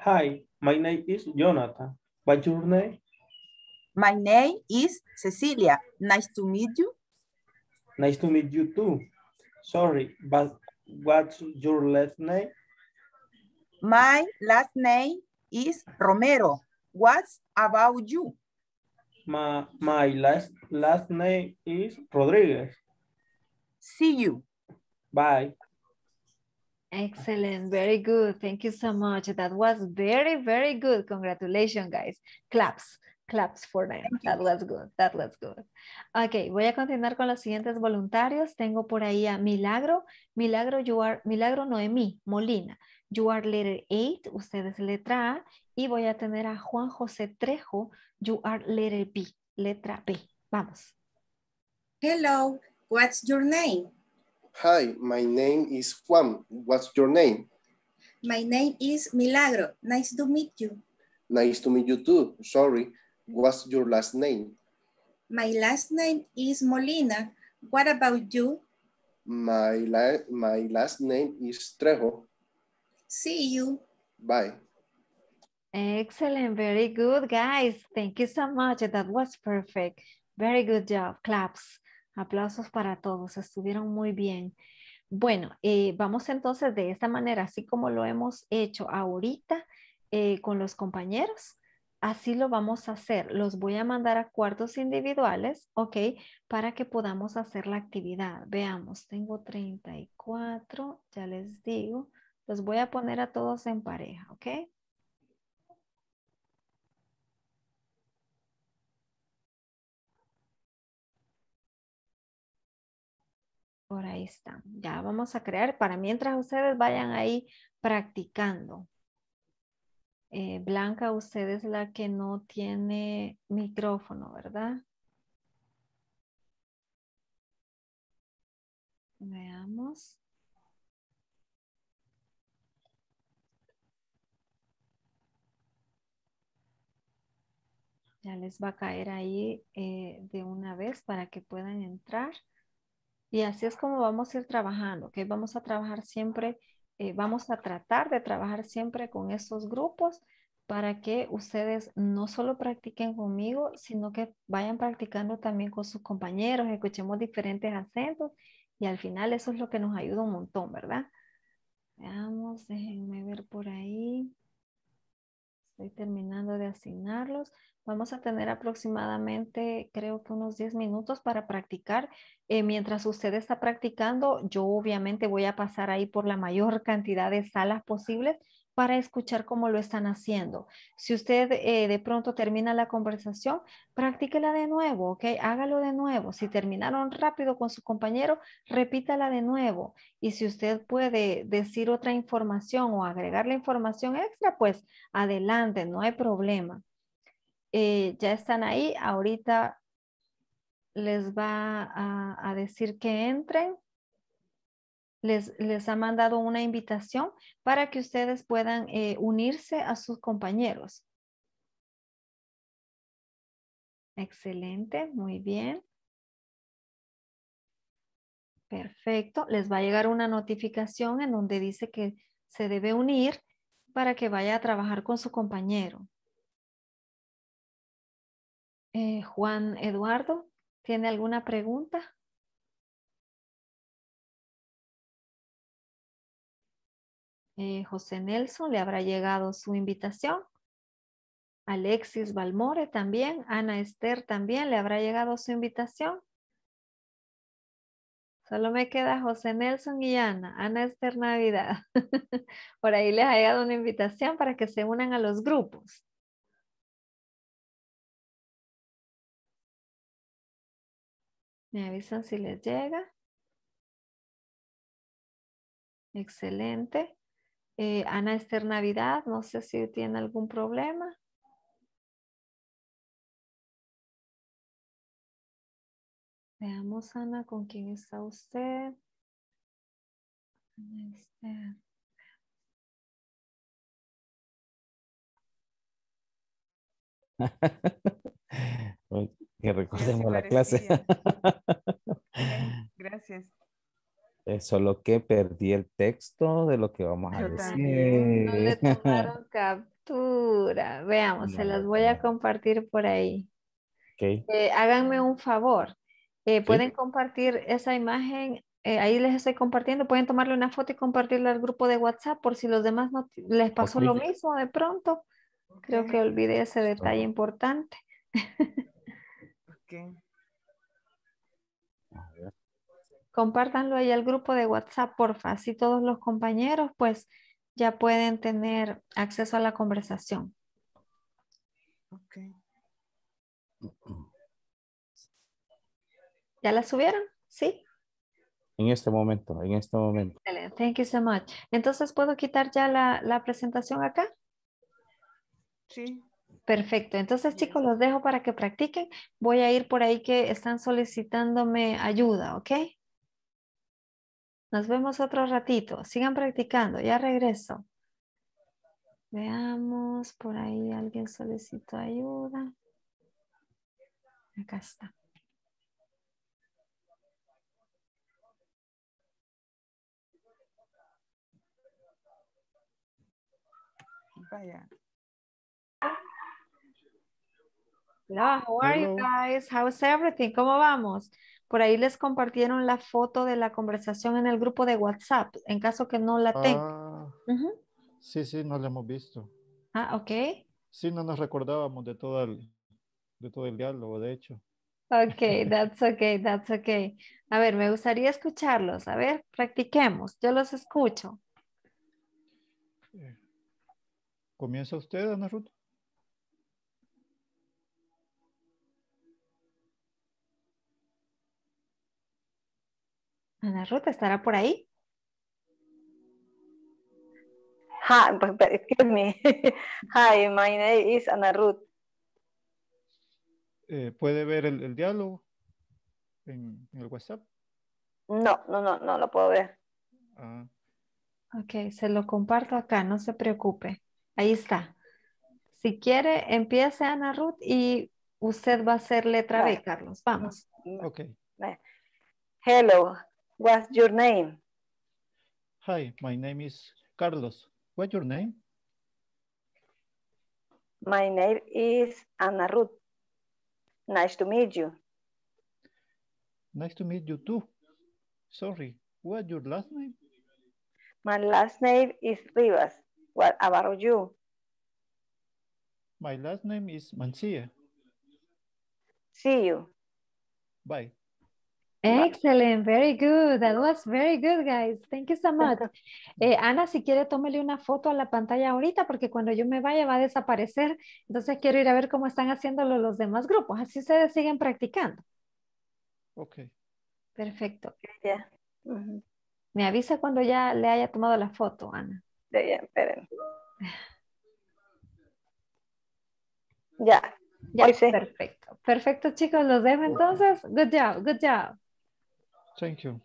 Hi, My name is Jonathan. What's your name? My name is Cecilia. Nice to meet you. Nice to meet you too. Sorry, but what's your last name? My last name is Romero. What's about you? My, my last, last name is Rodriguez. See you. Bye. Excellent. Very good. Thank you so much. That was very, very good. Congratulations, guys. Claps. Claps for them. That was good. That was good. Ok, voy a continuar con los siguientes voluntarios. Tengo por ahí a Milagro. Milagro, you are, Milagro Noemí Molina. You are letter 8. ustedes letra A. Y voy a tener a Juan José Trejo. You are letter B. Letra B. Vamos. Hello. What's your name? Hi, my name is Juan. What's your name? My name is Milagro. Nice to meet you. Nice to meet you too. Sorry. What's your last name? My last name is Molina. What about you? My, la my last name is Trejo. See you. Bye. Excellent. Very good, guys. Thank you so much. That was perfect. Very good job. Claps. Aplausos para todos, estuvieron muy bien. Bueno, eh, vamos entonces de esta manera, así como lo hemos hecho ahorita eh, con los compañeros, así lo vamos a hacer. Los voy a mandar a cuartos individuales, ¿ok? Para que podamos hacer la actividad. Veamos, tengo 34, ya les digo. Los voy a poner a todos en pareja, ¿ok? Por ahí está. Ya vamos a crear para mientras ustedes vayan ahí practicando. Eh, Blanca, usted es la que no tiene micrófono, ¿verdad? Veamos. Ya les va a caer ahí eh, de una vez para que puedan entrar. Y así es como vamos a ir trabajando, que vamos a trabajar siempre, eh, vamos a tratar de trabajar siempre con estos grupos para que ustedes no solo practiquen conmigo, sino que vayan practicando también con sus compañeros, escuchemos diferentes acentos y al final eso es lo que nos ayuda un montón, ¿verdad? Veamos, déjenme ver por ahí. Estoy terminando de asignarlos. Vamos a tener aproximadamente, creo que unos 10 minutos para practicar. Eh, mientras usted está practicando, yo obviamente voy a pasar ahí por la mayor [LAUGHS] cantidad de salas posibles para escuchar cómo lo están haciendo. Si usted eh, de pronto termina la conversación, practíquela de nuevo, ¿ok? Hágalo de nuevo. Si terminaron rápido con su compañero, repítala de nuevo. Y si usted puede decir otra información o agregar la información extra, pues adelante, no hay problema. Eh, ya están ahí, ahorita les va a decir que entren les, ha mandado una invitación para que ustedes puedan eh, unirse a sus compañeros. Excelente, muy bien. Perfecto, les va a llegar una notificación en donde dice que se debe unir para que vaya a trabajar con su compañero. Eh, Juan Eduardo, ¿tiene alguna pregunta? Eh, José Nelson le habrá llegado su invitación. Alexis Balmore también, Ana Esther también le habrá llegado su invitación. Solo me queda José Nelson y Ana, Ana Esther Navidad. [LAUGHS] Por ahí les ha llegado una invitación para que se unan a los grupos. Me avisan si les llega. Excelente. Eh, Ana Esther Navidad, no sé si tiene algún problema. Veamos, Ana, con quién está usted. Ana este. [LAUGHS] pues, que recordemos la clase. [LAUGHS] Gracias. Eh, solo que perdí el texto de lo que vamos a decir. No le [LAUGHS] tomaron captura. Veamos, se las voy a compartir por ahí. Okay. Eh, háganme un favor. Eh, pueden compartir esa imagen. ahí les estoy compartiendo. Pueden tomarle una foto y compartirla al grupo de WhatsApp por si los demás no les pasó lo mismo de pronto. Creo que olvidé ese detalle importante. [LAUGHS] okay. compártanlo ahí al grupo de WhatsApp, porfa. Así todos los compañeros, pues, ya pueden tener acceso a la conversación. ¿Ya la subieron? ¿Sí? En este momento, en este momento. Excelente. Thank you so much. Entonces, ¿puedo quitar ya la, la presentación acá? Sí. Perfecto. Entonces, chicos, los dejo para que practiquen. Voy a ir por ahí que están solicitándome ayuda, ¿ok? Nos vemos otro ratito. Sigan practicando. Ya regreso. Veamos, por ahí alguien solicitó ayuda. Acá está. Vaya. Hola, how are you guys? How's everything? ¿Cómo vamos? Por ahí les compartieron la foto de la conversación en el grupo de WhatsApp, en caso que no la tengan. Ah, sí, sí, no la hemos visto. Ah, ok. Sí, no nos recordábamos de todo el, de todo el diálogo, de hecho. Ok, [LAUGHS] that's ok, that's okay. A ver, me gustaría escucharlos. A ver, practiquemos. Yo los escucho. Eh, ¿Comienza usted, Ana Ruth? Ana Ruth, ¿estará por ahí? Hi, Hi, my name is Ana Ruth. Eh, ¿Puede ver el, diálogo en, el WhatsApp? No, no, no, no lo puedo ver. Ah. Ok, se lo comparto acá, no se preocupe. Ahí está. Si quiere, empiece Ana Ruth y usted va a hacer letra B, Carlos. Vamos. Mm, ok. Hello, What's your name? Hi, my name is Carlos. What's your name? My name is Anna Ruth. Nice to meet you. Nice to meet you too. Sorry, what's your last name? My last name is Rivas. What about you? My last name is Mancia. See you. Bye. Excellent, very good. That was very good, guys. Thank you so much. [LAUGHS] Eh, Ana, si quiere, tómele una foto a la pantalla ahorita, porque cuando yo me vaya va a desaparecer. Entonces quiero ir a ver cómo están haciéndolo los demás grupos. Así ustedes siguen practicando. Ok. Perfecto. Me avisa cuando ya le haya tomado la foto, Ana. De bien, esperen. Ya. Ya, [SIGHS] perfecto. Perfecto, chicos. Los dejo entonces. Good job, good job. Thank you.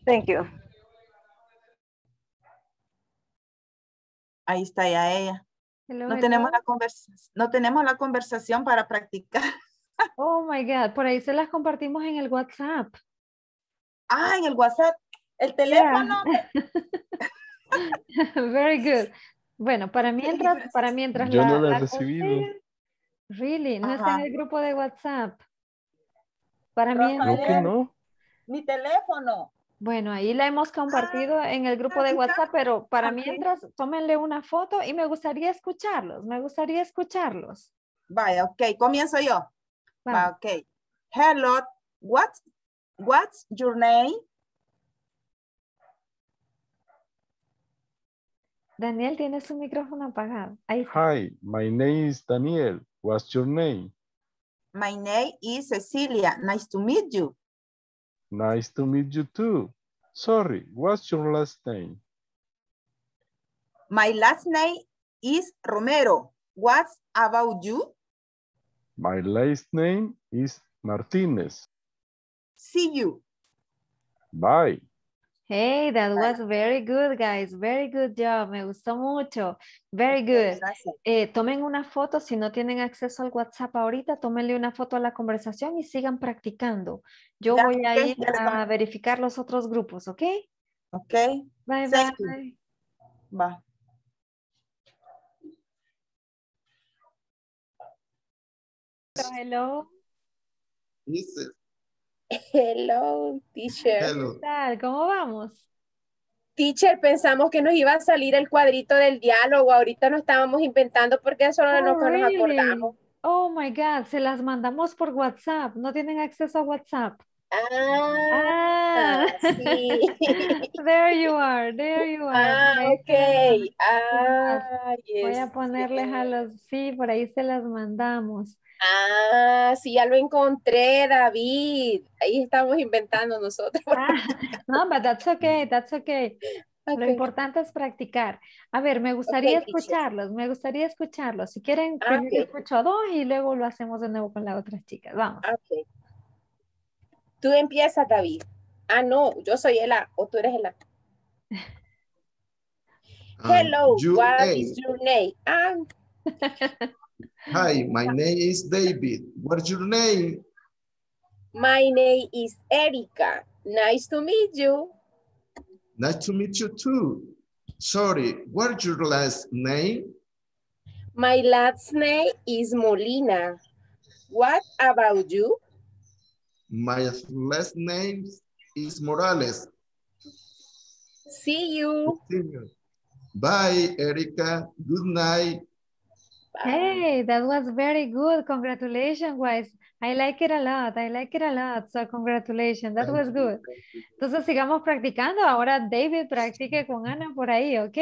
Ahí está ya ella. no, Tenemos la no tenemos la conversación para practicar. [LAUGHS] Oh my God, por ahí se las compartimos en el WhatsApp. Ah, en el WhatsApp. El teléfono. [LAUGHS] Very good. Bueno, para mientras, para mientras Yo no la he recibido. really, no está en el grupo de WhatsApp. Para mí. no mi teléfono. Bueno, ahí la hemos ah, compartido en el grupo ah, de WhatsApp, pero para mientras, tómenle una foto y me gustaría escucharlos, me gustaría escucharlos. Vaya, ok, comienzo yo. ok. Hello, what, what's your name? Daniel, tiene su micrófono apagado. Hi, my name is Daniel. What's your name? My name is Cecilia. Nice to meet you. Nice to meet you too. Sorry, what's your last name? My last name is Romero. What's about you? My last name is Martinez. See you. Bye. Hey, that was very good, guys. Very good job. Me gustó mucho. Very good. Eh, tomen una foto. Si no tienen acceso al WhatsApp ahorita, tómenle una foto a la conversación y sigan practicando. Yo voy a ir a verificar los otros grupos, ¿ok? Ok. Bye, bye. Bye. Hello. Hello. [LAUGHS] Hello, teacher. ¿Cómo vamos? Teacher, pensamos que nos iba a salir el cuadrito del diálogo. Ahorita no estábamos inventando porque eso no nos, acordamos. Oh my God, se las mandamos por WhatsApp. No tienen acceso a WhatsApp. Ah, ah. sí. [LAUGHS] There you are, there you are. Ah, ok. Ah, Voy a ponerles a los, sí, por ahí se las mandamos. Ah, sí, ya lo encontré, David. Ahí estamos inventando nosotros. Ah, [LAUGHS] no, but that's okay, that's okay. Lo importante es practicar. A ver, me gustaría escucharlos, me gustaría escucharlos. Si quieren, ah, escucho a dos y luego lo hacemos de nuevo con las otras chicas. Vamos. Ah, tú empiezas, David. Ah, no, yo soy el A o tú eres el A. [LAUGHS] Hello, um, what is your name? [LAUGHS] Hi, my name is David. What's your name? My name is Erica. Nice to meet you. Nice to meet you too. Sorry, what's your last name? My last name is Molina. What about you? My last name is Morales. See you. Bye, Erica. Good night. Hey, that was very good. Congratulations, guys. I like it a lot. I like it a lot. So congratulations. That was good. Entonces sigamos practicando. Ahora David practique con Ana por ahí, ¿ok?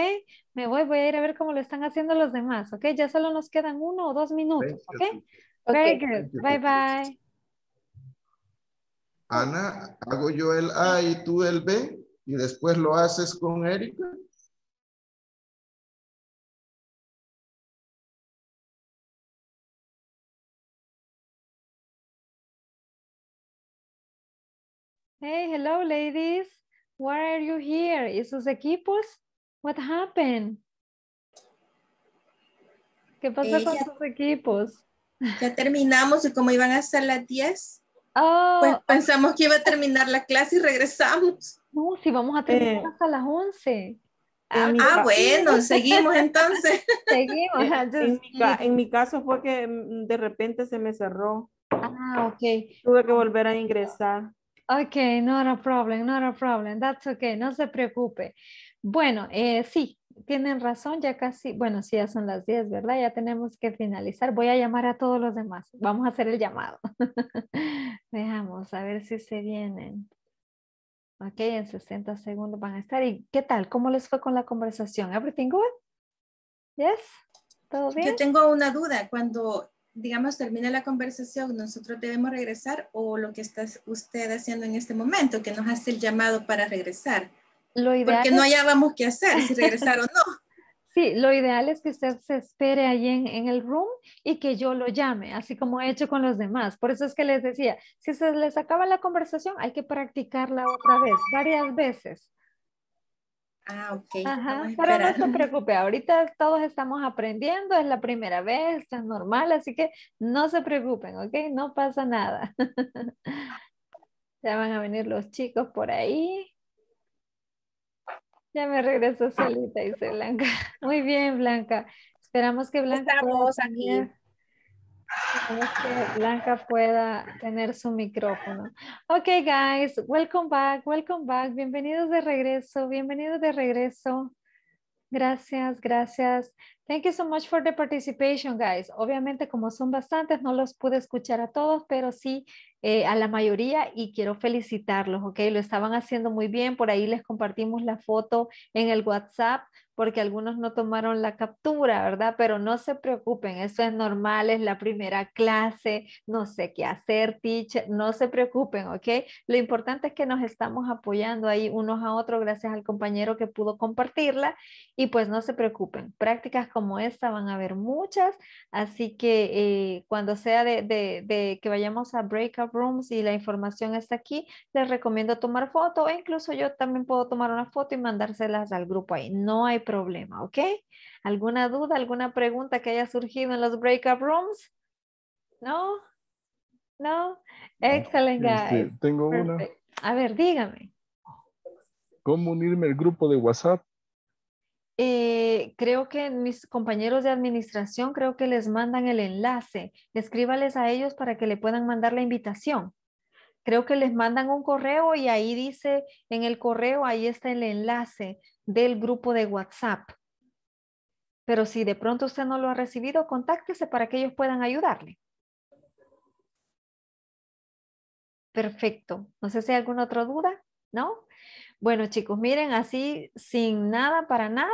Me voy, voy a ir a ver cómo lo están haciendo los demás, ¿ok? Ya solo nos quedan uno o dos minutos, ¿ok? Very good. Bye, bye. Ana, hago yo el A y tú el B y después lo haces con Erika. Hey, hello ladies. Why are you here? ¿Y sus equipos? What happened? ¿Qué pasó eh, con sus equipos? Ya terminamos y como iban a ser las 10, pues pensamos que iba a terminar la clase y regresamos. No, si vamos a eh, terminar hasta las 11. Ah, bueno, seguimos entonces. [LAUGHS] Eh, en, en mi caso fue que mm, de repente se me cerró. Ah, ok. Tuve que volver a ingresar. Ok, no problema, problem, no problema. problem, that's okay, no se preocupe. Bueno, eh, sí, tienen razón, ya casi, bueno, sí, ya son las 10, ¿verdad? Ya tenemos que finalizar. Voy a llamar a todos los demás. Vamos a hacer el llamado. [LAUGHS] Veamos, a ver si se vienen. Ok, en 60 segundos van a estar. ¿Y qué tal? ¿Cómo les fue con la conversación? ¿Everything good? Yes? ¿Todo bien? Yo tengo una duda. Cuando digamos, termina la conversación, nosotros debemos regresar o lo que está usted haciendo en este momento, que nos hace el llamado para regresar. Lo ideal Porque no hallábamos qué hacer, si [LAUGHS] regresar o no. Sí, lo ideal es que usted se espere ahí en, en, el room y que yo lo llame, así como he hecho con los demás. Por eso es que les decía, si se les acaba la conversación, hay que practicarla otra vez, varias veces. Ah, ok. Ajá, pero no se [LAUGHS] preocupe, ahorita todos estamos aprendiendo, es la primera vez, es normal, así que no se preocupen, ¿ok? No pasa nada. [LAUGHS] ya van a venir los chicos por ahí. Ya me regreso solita, dice Blanca. [LAUGHS] Muy bien, Blanca. Esperamos que Blanca. Estamos aquí que Blanca pueda tener su micrófono. Ok, guys, welcome back, welcome back. Bienvenidos de regreso, bienvenidos de regreso. Gracias, gracias. Thank you so much for the participation, guys. Obviamente, como son bastantes, no los pude escuchar a todos, pero sí eh, a la mayoría y quiero felicitarlos, ¿ok? Lo estaban haciendo muy bien. Por ahí les compartimos la foto en el WhatsApp porque algunos no tomaron la captura, ¿verdad? Pero no se preocupen, eso es normal, es la primera clase, no sé qué hacer, teacher, no se preocupen, ¿ok? Lo importante es que nos estamos apoyando ahí unos a otros gracias al compañero que pudo compartirla y pues no se preocupen, prácticas como esta van a haber muchas, así que eh, cuando sea de, que vayamos a breakout rooms y la información está aquí, les recomiendo tomar foto e incluso yo también puedo tomar una foto y mandárselas al grupo ahí, no hay problema, ¿ok? ¿Alguna duda, alguna pregunta que haya surgido en los break up rooms? ¿No? ¿No? Excelente, este, tengo una. A ver, dígame. ¿Cómo unirme al grupo de WhatsApp? Eh, creo que mis compañeros de administración creo que les mandan el enlace. Escríbales a ellos para que le puedan mandar la invitación creo que les mandan un correo y ahí dice, en el correo, ahí está el enlace del grupo de WhatsApp. Pero si de pronto usted no lo ha recibido, contáctese para que ellos puedan ayudarle. Perfecto. No sé si hay alguna otra duda, ¿no? Bueno, chicos, miren, así sin nada para nada,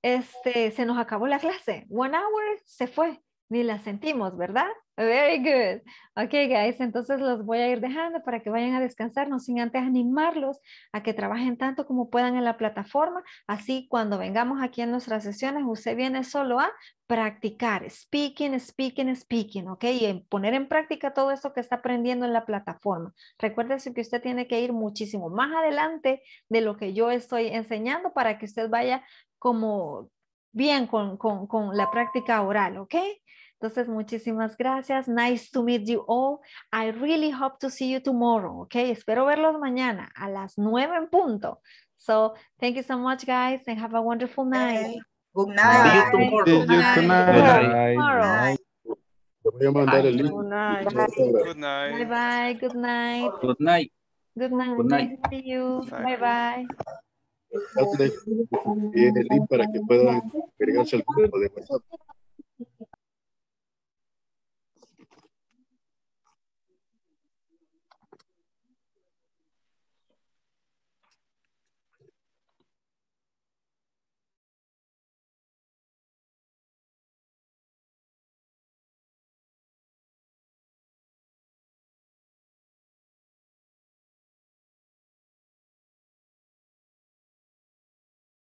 este, se nos acabó la clase. One hour se fue, ni la sentimos, ¿verdad? Very good. Ok, guys, entonces los voy a ir dejando para que vayan a descansar, no sin antes animarlos a que trabajen tanto como puedan en la plataforma. Así, cuando vengamos aquí en nuestras sesiones, usted viene solo a practicar, speaking, speaking, speaking, ok, y poner en práctica todo esto que está aprendiendo en la plataforma. Recuérdese que usted tiene que ir muchísimo más adelante de lo que yo estoy enseñando para que usted vaya como bien con, con, con la práctica oral, ok. Entonces, muchísimas gracias. Nice to meet you all. I really hope to see you tomorrow. ¿ok? espero verlos mañana a las nueve en punto. So, thank you so much, guys, and have a wonderful night. Good night. See you tomorrow. Good night. Good Good night. Good night. Bye bye. Good night. Good night. Good night. Good night. See you. Bye bye. link para que puedan grupo de WhatsApp.